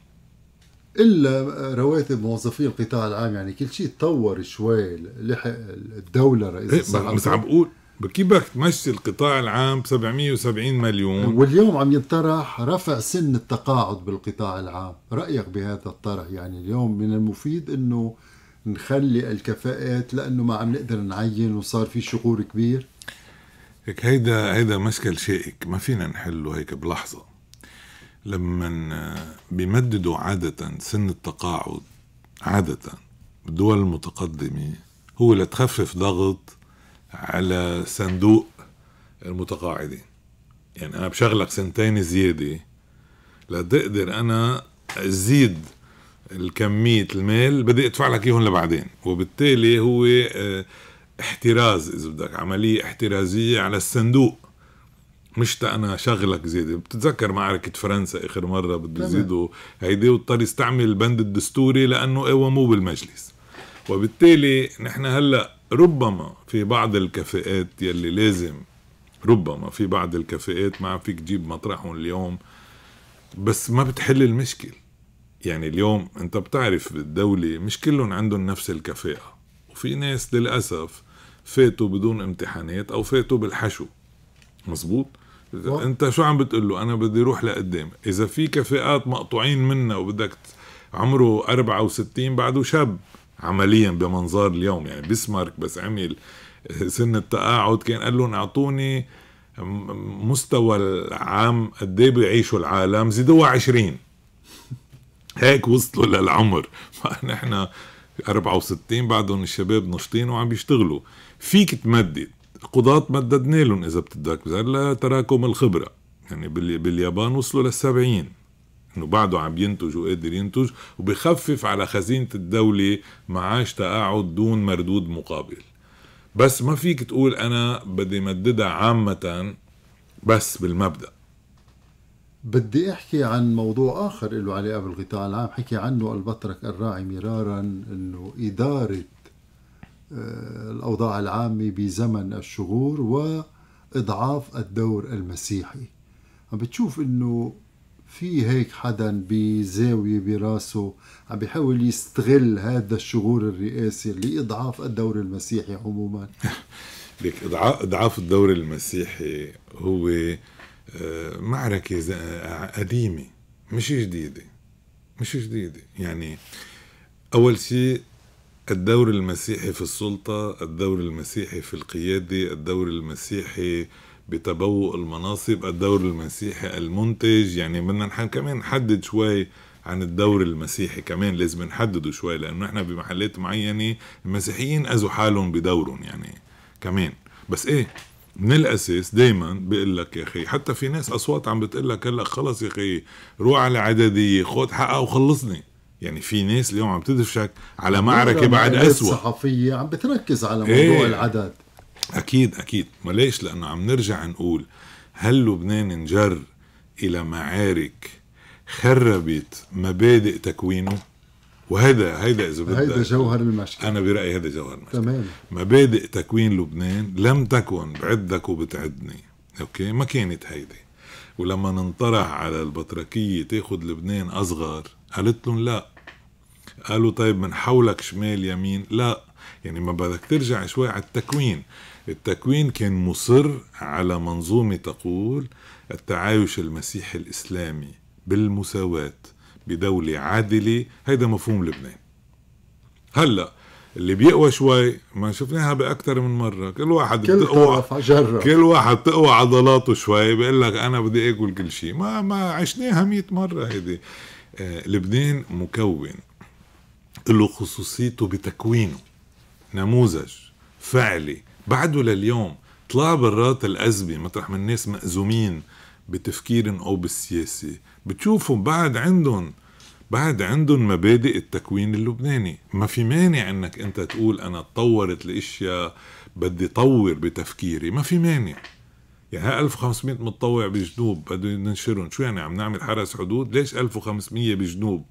الا رواتب موظفي القطاع العام يعني كل شيء تطور شوي لحق الدوله رئيس إيه بس عم بقول كيف بدك تمشي القطاع العام ب 770 مليون واليوم عم ينطرح رفع سن التقاعد بالقطاع العام رايك بهذا الطرح يعني اليوم من المفيد انه نخلي الكفاءات لانه ما عم نقدر نعين وصار في شغور كبير هيك هيدا هيدا مشكل شائك ما فينا نحله هيك بلحظة لما آه، بيمددوا عادة سن التقاعد عادة بالدول المتقدمة هو لتخفف ضغط على صندوق المتقاعدين يعني أنا بشغلك سنتين زيادة لتقدر أنا أزيد الكمية المال بدي أدفع لك إيهن لبعدين وبالتالي هو آه احتراز اذا بدك عمليه احترازيه على الصندوق مش انا شغلك زياده بتتذكر معركه فرنسا اخر مره بده يزيدوا هيدي واضطر يستعمل البند الدستوري لانه قوموه إيوه بالمجلس وبالتالي نحن هلا ربما في بعض الكفاءات يلي لازم ربما في بعض الكفاءات ما فيك تجيب مطرحهم اليوم بس ما بتحل المشكل يعني اليوم انت بتعرف بالدولة مش كلهم عندهم نفس الكفاءة وفي ناس للأسف فاتوا بدون امتحانات او فاتوا بالحشو مزبوط و... انت شو عم بتقول له انا بدي اروح لقدام اذا في كفاءات مقطوعين منها وبدك عمره 64 بعده شاب عمليا بمنظار اليوم يعني بسمارك بس عمل سن التقاعد كان قال لهم اعطوني مستوى العام قد ايه بيعيشوا العالم زيدوها 20 هيك وصلوا للعمر فنحن [LAUGHS] 64 بعدهم الشباب نشطين وعم بيشتغلوا فيك تمدد قضاة مددنا لهم إذا بتتذكر تراكم الخبرة يعني باليابان وصلوا للسبعين انه بعده عم ينتج وقادر ينتج وبخفف على خزينه الدوله معاش تقاعد دون مردود مقابل بس ما فيك تقول انا بدي مددها عامه بس بالمبدا بدي احكي عن موضوع اخر له علاقه بالقطاع العام حكي عنه البطرك الراعي مرارا انه اداره آه، الأوضاع العامة بزمن الشغور وإضعاف الدور المسيحي عم بتشوف إنه في هيك حدا بزاوية براسه عم بيحاول يستغل هذا الشغور الرئاسي لإضعاف الدور المسيحي عموما [LAUGHS] لك إضعاف الدور المسيحي هو آه، معركة آه، قديمة مش جديدة مش جديدة يعني أول شيء الدور المسيحي في السلطة الدور المسيحي في القيادة الدور المسيحي بتبوء المناصب الدور المسيحي المنتج يعني بدنا نحن كمان نحدد شوي عن الدور المسيحي كمان لازم نحدده شوي لانه احنا بمحلات معينه المسيحيين اذوا حالهم بدورهم يعني كمان بس ايه من الاساس دايما بقول لك يا اخي حتى في ناس اصوات عم بتقول لك هلا خلص يا اخي روح على عدديه خد حقها وخلصني يعني في ناس اليوم عم تدفشك على معركه بعد اسوء صحفيه عم بتركز على إيه. موضوع ايه العدد اكيد اكيد ما ليش لانه عم نرجع نقول هل لبنان انجر الى معارك خربت مبادئ تكوينه وهذا هيدا اذا بدك هيدا جوهر المشكله انا برايي هذا جوهر المشكله تمام مبادئ تكوين لبنان لم تكن بعدك وبتعدني اوكي ما كانت هيدي ولما ننطرح على البطركيه تاخذ لبنان اصغر قالت لهم لا قالوا طيب من حولك شمال يمين لا يعني ما بدك ترجع شوي على التكوين التكوين كان مصر على منظومة تقول التعايش المسيحي الإسلامي بالمساواة بدولة عادلة هيدا مفهوم لبنان هلأ اللي بيقوى شوي ما شفناها باكثر من مره كل واحد كل بتقوى كل واحد بتقوى عضلاته شوي بيقول لك انا بدي اكل كل شيء ما ما عشناها 100 مره هيدي آه، لبنان مكون له خصوصيته بتكوينه نموذج فعلي بعده لليوم طلع برات الأزمة مطرح ما الناس مأزومين بتفكير أو بالسياسة بتشوفهم بعد عندهم بعد عندهم مبادئ التكوين اللبناني ما في مانع انك انت تقول انا تطورت الاشياء بدي طور بتفكيري ما في مانع يعني 1500 متطوع بجنوب بدهم ننشرهم شو يعني عم نعمل حرس حدود ليش 1500 بجنوب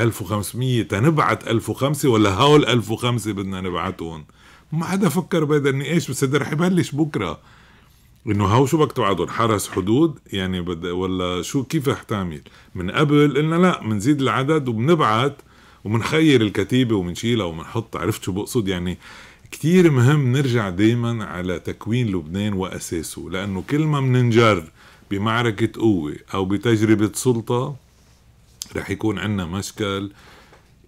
1500 تنبعت 1005 ولا هول 1005 بدنا نبعتهم ما حدا فكر بهذا ايش بس هذا رح يبلش بكره انه هاو شو بدك تبعتهم حرس حدود يعني بد... ولا شو كيف رح تعمل من قبل قلنا لا بنزيد العدد وبنبعت وبنخير الكتيبه وبنشيلها وبنحط عرفت شو بقصد يعني كتير مهم نرجع دايما على تكوين لبنان وأساسه لأنه كل ما مننجر بمعركة قوة أو بتجربة سلطة رح يكون عندنا مشكل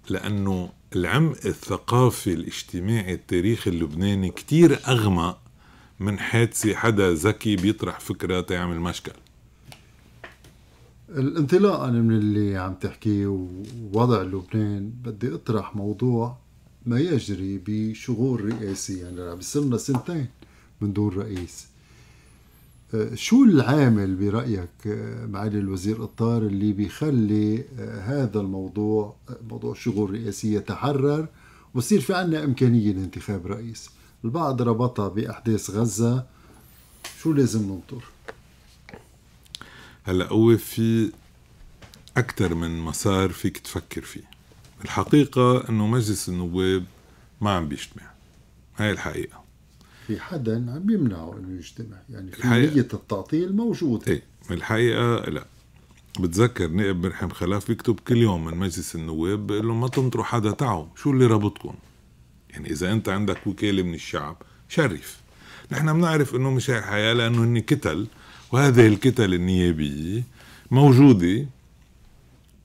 لأنه العمق الثقافي الاجتماعي التاريخي اللبناني كتير أغمق من حادثة حدا ذكي بيطرح فكرة تعمل مشكل الانطلاقا من اللي عم تحكيه ووضع لبنان بدي اطرح موضوع ما يجري بشغور رئاسي يعني صرنا سنتين من دون رئيس أه، شو العامل برأيك أه، معالي الوزير الطار اللي بيخلي أه، هذا الموضوع موضوع شغل رئاسي يتحرر وصير في عنا إمكانية لانتخاب رئيس البعض ربطها بأحداث غزة شو لازم ننطر هلا هو في أكثر من مسار فيك تفكر فيه الحقيقة أنه مجلس النواب ما عم بيجتمع هاي الحقيقة في حدا عم يمنعه أنه يجتمع يعني في الحقيقة. نية التعطيل موجودة إيه الحقيقة لا بتذكر نائب مرحم خلاف يكتب كل يوم من مجلس النواب بيقول لهم ما تنطروا حدا تعوا شو اللي ربطكم يعني اذا انت عندك وكاله من الشعب شرف نحن بنعرف انه مش هي الحياه لانه هن كتل وهذه الكتل النيابيه موجوده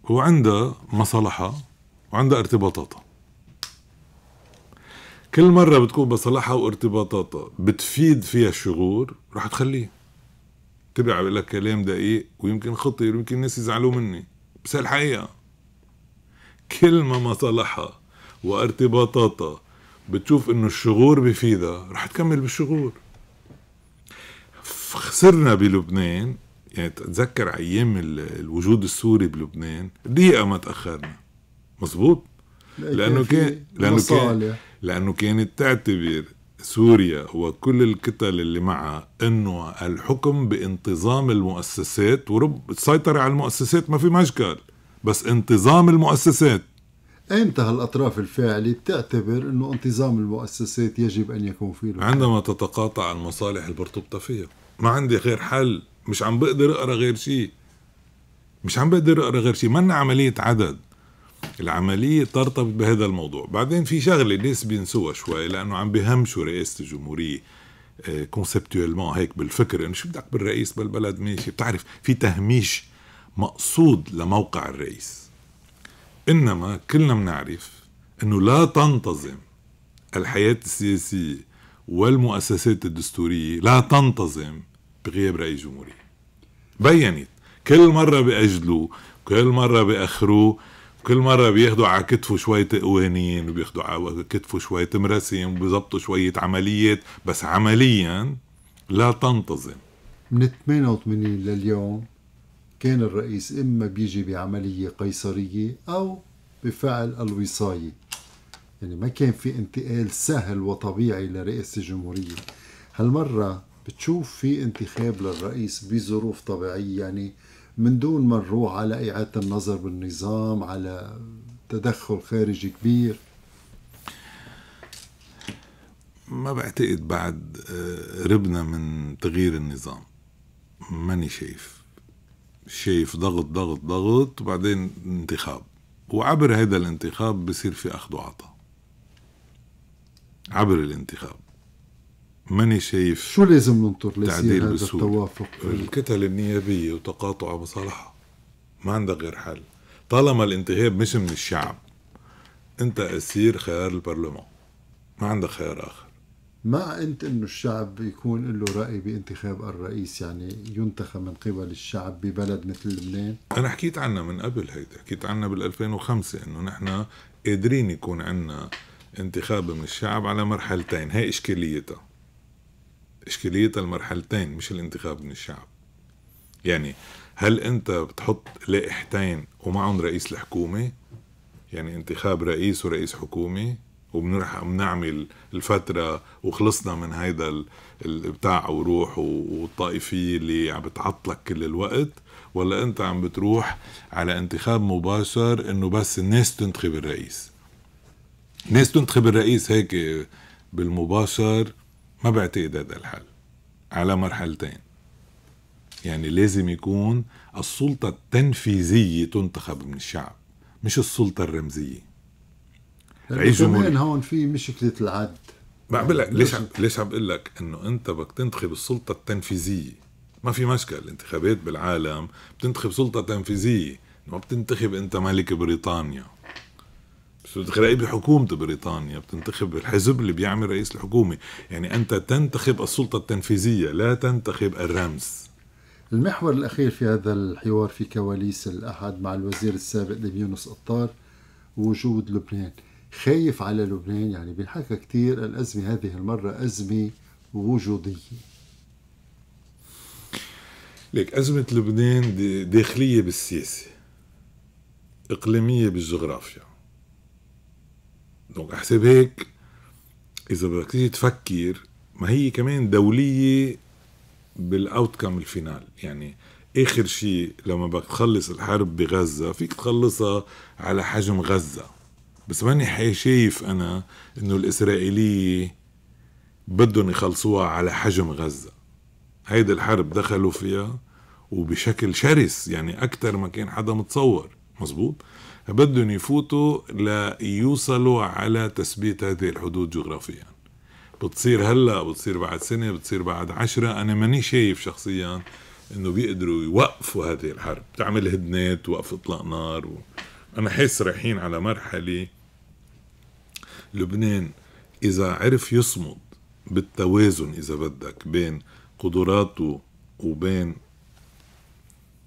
وعندها مصالحها وعندها ارتباطاتها كل مرة بتكون بصلاحها وارتباطاتها بتفيد فيها الشغور رح تخليه تبع بقول لك كلام دقيق ويمكن خطير ويمكن الناس يزعلوا مني بس الحقيقة كل ما مصالحها وارتباطاتها بتشوف انه الشغور بفيدها رح تكمل بالشغور خسرنا بلبنان يعني تذكر ايام الوجود السوري بلبنان دقيقة ما تأخرنا مزبوط لانه كان لانه كان لانه كانت تعتبر سوريا وكل الكتل اللي معها انه الحكم بانتظام المؤسسات ورب السيطره على المؤسسات ما في مشكل بس انتظام المؤسسات ايمتى هالاطراف الفاعلة تعتبر أنه انتظام المؤسسات يجب أن يكون فيه عندما تتقاطع المصالح المرتبطة فيها ما عندي غير حل مش عم بقدر أقرأ غير شيء مش عم بقدر أقرأ غير شيء من عملية عدد العملية ترتبط بهذا الموضوع بعدين في شغلة الناس بينسوها شوي لأنه عم بهمشوا رئاسة الجمهورية كونسبتوالمون آه، هيك بالفكر انه شو بدك بالرئيس بالبلد ماشي بتعرف في تهميش مقصود لموقع الرئيس انما كلنا بنعرف انه لا تنتظم الحياه السياسيه والمؤسسات الدستوريه لا تنتظم بغياب رئيس جمهوريه بينت كل مره بأجلوه كل مره بأخروه كل مرة بياخذوا على كتفه شوية قوانين وبياخذوا على كتفه شوية مراسم وبيظبطوا شوية عمليات بس عمليا لا تنتظم من 88 لليوم كان الرئيس إما بيجي بعملية قيصرية أو بفعل الوصاية يعني ما كان في انتقال سهل وطبيعي لرئاسة الجمهورية هالمرة بتشوف في انتخاب للرئيس بظروف طبيعية يعني من دون ما نروح على إعادة النظر بالنظام على تدخل خارجي كبير ما بعتقد بعد آه، ربنا من تغيير النظام ماني شايف شايف ضغط ضغط ضغط وبعدين انتخاب وعبر هذا الانتخاب بصير في اخذ وعطاء عبر الانتخاب ماني شايف شو لازم ننطر ليصير هذا التوافق الكتل النيابيه وتقاطع مصالحها ما عندك غير حل طالما الانتخاب مش من الشعب انت اسير خيار البرلمان ما عندك خيار اخر ما انت انه الشعب يكون له راي بانتخاب الرئيس يعني ينتخب من قبل الشعب ببلد مثل لبنان انا حكيت عنها من قبل هيدا حكيت عنها بال2005 انه نحن قادرين يكون عندنا انتخاب من الشعب على مرحلتين هي اشكاليتها إشكاليتها المرحلتين مش الانتخاب من الشعب يعني هل أنت بتحط لائحتين ومعهم رئيس الحكومة يعني انتخاب رئيس ورئيس حكومة وبنروح بنعمل الفترة وخلصنا من هيدا البتاع وروح والطائفية اللي عم بتعطلك كل الوقت ولا انت عم بتروح على انتخاب مباشر انه بس الناس تنتخب الرئيس الناس تنتخب الرئيس هيك بالمباشر ما بعتقد هذا الحل على مرحلتين يعني لازم يكون السلطة التنفيذية تنتخب من الشعب مش السلطة الرمزية كمان هون في مشكلة العد ما بقول لك ليش عم ليش عم بقول لك انه انت بدك تنتخب السلطة التنفيذية ما في مشكلة الانتخابات بالعالم بتنتخب سلطة تنفيذية ما بتنتخب انت ملك بريطانيا بتنتخب بحكومة بريطانيا بتنتخب الحزب اللي بيعمل رئيس الحكومة يعني أنت تنتخب السلطة التنفيذية لا تنتخب الرمز المحور الأخير في هذا الحوار في كواليس الأحد مع الوزير السابق ليونس قطار وجود لبنان خايف على لبنان يعني بنحكى كثير الأزمة هذه المرة أزمة وجودية ليك أزمة لبنان داخلية بالسياسة إقليمية بالجغرافيا دونك حسب هيك اذا بدك تيجي تفكر ما هي كمان دوليه بالاوتكم الفينال يعني اخر شيء لما بدك تخلص الحرب بغزه فيك تخلصها على حجم غزه بس ماني شايف انا انه الاسرائيليه بدهم يخلصوها على حجم غزه هيدي الحرب دخلوا فيها وبشكل شرس يعني اكثر ما كان حدا متصور مزبوط بدهم يفوتوا ليوصلوا على تثبيت هذه الحدود جغرافيا بتصير هلا بتصير بعد سنه بتصير بعد عشرة انا ماني شايف شخصيا انه بيقدروا يوقفوا هذه الحرب تعمل هدنات وقف اطلاق نار و... انا حاسس رايحين على مرحله لبنان اذا عرف يصمد بالتوازن اذا بدك بين قدراته وبين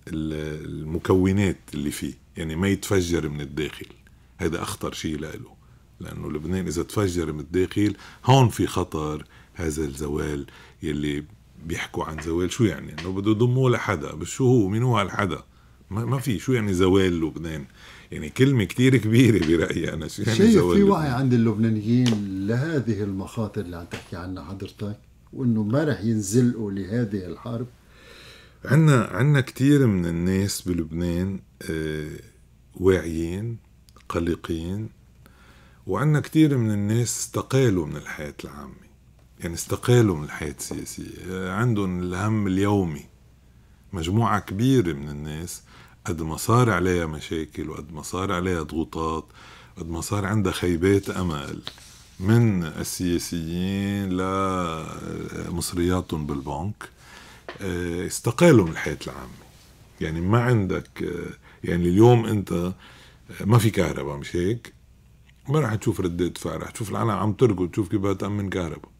المكونات اللي فيه يعني ما يتفجر من الداخل هذا أخطر شيء لإله لأنه لبنان إذا تفجر من الداخل هون في خطر هذا الزوال يلي بيحكوا عن زوال شو يعني انه بده يضموه لحدا بس شو هو مين هو هالحدا ما, ما في شو يعني زوال لبنان يعني كلمة كتير كبيرة برأيي أنا شو يعني زوال في وعي عند اللبنانيين لهذه المخاطر اللي عم تحكي عنها حضرتك وانه ما رح ينزلقوا لهذه الحرب عنا عنا كثير من الناس بلبنان آه، واعيين قلقين وعنا كثير من الناس استقالوا من الحياة العامة يعني استقالوا من الحياة السياسية آه، عندهم الهم اليومي مجموعة كبيرة من الناس قد ما صار عليها مشاكل وقد ما صار عليها ضغوطات قد ما صار عندها خيبات أمل من السياسيين لمصرياتهم آه، بالبنك آه، استقالوا من الحياة العامة يعني ما عندك آه، يعني اليوم انت آه، ما في كهرباء مش هيك ما راح تشوف ردة فعل راح تشوف العالم عم ترقد تشوف كيف بدها تأمن كهرباء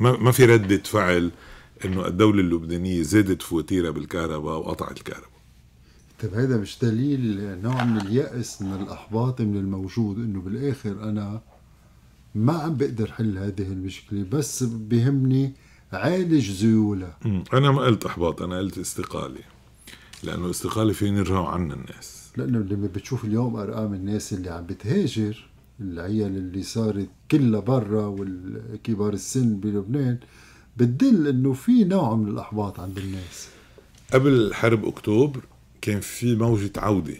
ما, ما في ردة فعل انه الدولة اللبنانية زادت فواتيرها بالكهرباء وقطعت الكهرباء طيب هذا مش دليل نوع من اليأس من الإحباط من الموجود إنه بالآخر أنا ما عم بقدر حل هذه المشكلة بس بهمني عالج ذيولها انا ما قلت احباط انا قلت استقاله لانه استقاله في يرجعوا عنا الناس لانه لما بتشوف اليوم ارقام الناس اللي عم بتهاجر العيال اللي صارت كلها برا والكبار السن بلبنان بتدل انه في نوع من الاحباط عند الناس قبل حرب اكتوبر كان في موجه عوده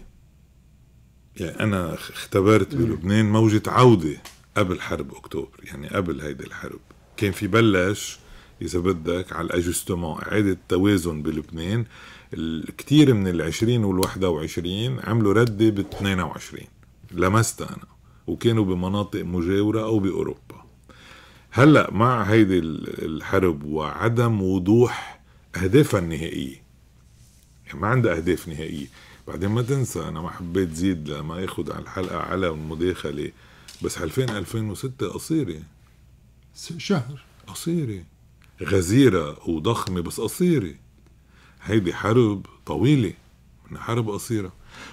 يعني انا اختبرت بلبنان موجه عوده قبل حرب اكتوبر يعني قبل هيدي الحرب كان في بلش اذا بدك على الاجستمون اعاده توازن بلبنان كثير من ال 20 وال 21 عملوا رده بال 22 لمستها انا وكانوا بمناطق مجاوره او باوروبا هلا مع هيدي الحرب وعدم وضوح اهدافها النهائيه يعني ما عندها اهداف نهائيه بعدين ما تنسى انا ما حبيت زيد لما ياخذ على الحلقه على المداخله بس حلفين 2006 قصيره شهر قصيره غزيرة وضخمة بس قصيرة هيدي حرب طويلة من حرب قصيرة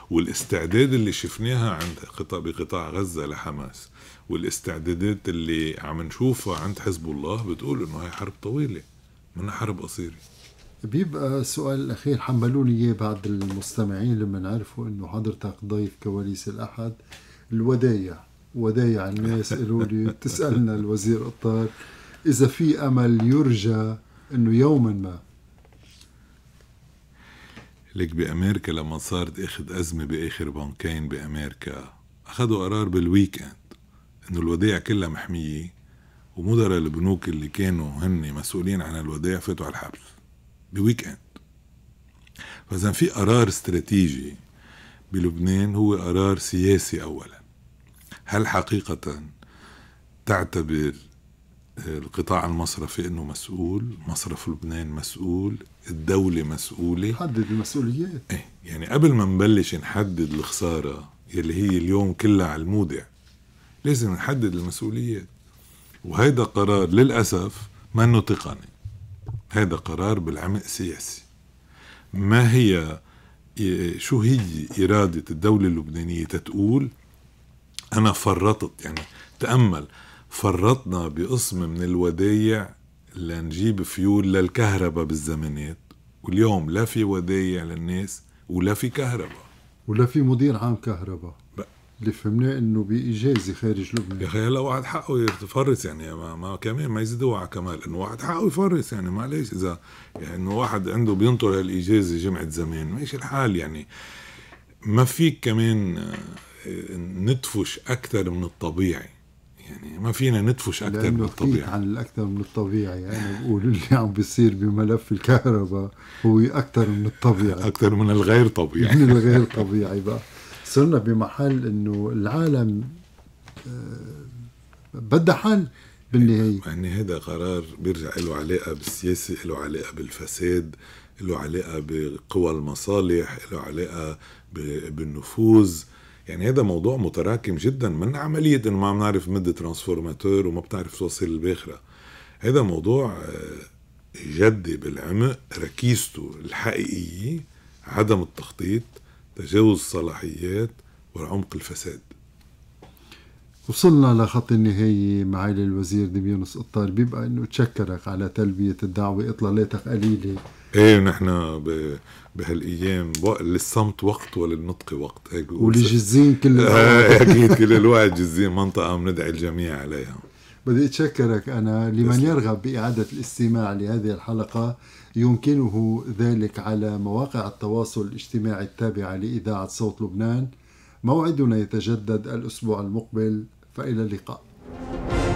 والاستعداد اللي شفناها عند قطاع بقطاع غزة لحماس والاستعدادات اللي عم نشوفها عند حزب الله بتقول انه هي حرب طويلة من حرب قصيرة بيبقى السؤال الأخير حملوني إياه بعض المستمعين لما نعرفوا إنه حضرتك ضيف كواليس الأحد الودايع ودايع الناس [LAUGHS] قالوا لي تسألنا الوزير الطار إذا في أمل يرجى أنه يوما ما لك بأمريكا لما صارت أخذ أزمة بآخر بنكين بأمريكا أخذوا قرار بالويكند أنه الودائع كلها محمية ومدراء البنوك اللي كانوا هن مسؤولين عن الودائع فاتوا على الحبس بويكند فإذا في قرار استراتيجي بلبنان هو قرار سياسي أولا هل حقيقة تعتبر القطاع المصرفي انه مسؤول مصرف لبنان مسؤول الدولة مسؤولة حدد المسؤوليات ايه يعني قبل ما نبلش نحدد الخسارة يلي هي اليوم كلها على المودع لازم نحدد المسؤوليات وهذا قرار للأسف ما انه تقني هذا قرار بالعمق سياسي ما هي إيه، شو هي إرادة الدولة اللبنانية تتقول أنا فرطت يعني تأمل فرطنا بقسم من الودايع لنجيب فيول للكهرباء بالزمانات واليوم لا في ودايع للناس ولا في كهرباء ولا في مدير عام كهرباء اللي فهمناه انه باجازه خارج لبنان يا اخي هلا واحد حقه يفرس يعني ما, ما كمان ما يزيدوا على كمال انه واحد حقه يفرس يعني معلش اذا يعني انه واحد عنده بينطر هالاجازه جمعه زمان ماشي الحال يعني ما فيك كمان آه، ندفش اكثر من الطبيعي يعني ما فينا ندفش اكثر من الطبيعي عن الاكثر من الطبيعي يعني انا بقول اللي عم بيصير بملف الكهرباء هو اكثر من الطبيعي اكثر من الغير طبيعي من الغير طبيعي بقى صرنا بمحل انه العالم آه، بدها حل بالنهايه يعني هذا قرار بيرجع له علاقه بالسياسه له علاقه بالفساد له علاقه بقوى المصالح له علاقه بالنفوذ يعني هذا موضوع متراكم جدا من عمليه انه ما بنعرف مد ترانسفورماتور وما بتعرف توصل الباخره هذا موضوع آه، جدي بالعمق ركيزته الحقيقيه عدم التخطيط تجاوز الصلاحيات وعمق الفساد وصلنا لخط النهاية معالي الوزير ديميونس قطار بيبقى أنه تشكرك على تلبية الدعوة إطلالاتك قليلة ايه نحن ب... بهالايام للصمت وقت وللنطق وقت هيك ولجزين كل [LAUGHS] اكيد كل الوقت جزين منطقه بندعي الجميع عليها بدي اتشكرك انا لمن يرغب باعاده الاستماع لهذه الحلقه يمكنه ذلك على مواقع التواصل الاجتماعي التابعه لاذاعه صوت لبنان موعدنا يتجدد الاسبوع المقبل فالى اللقاء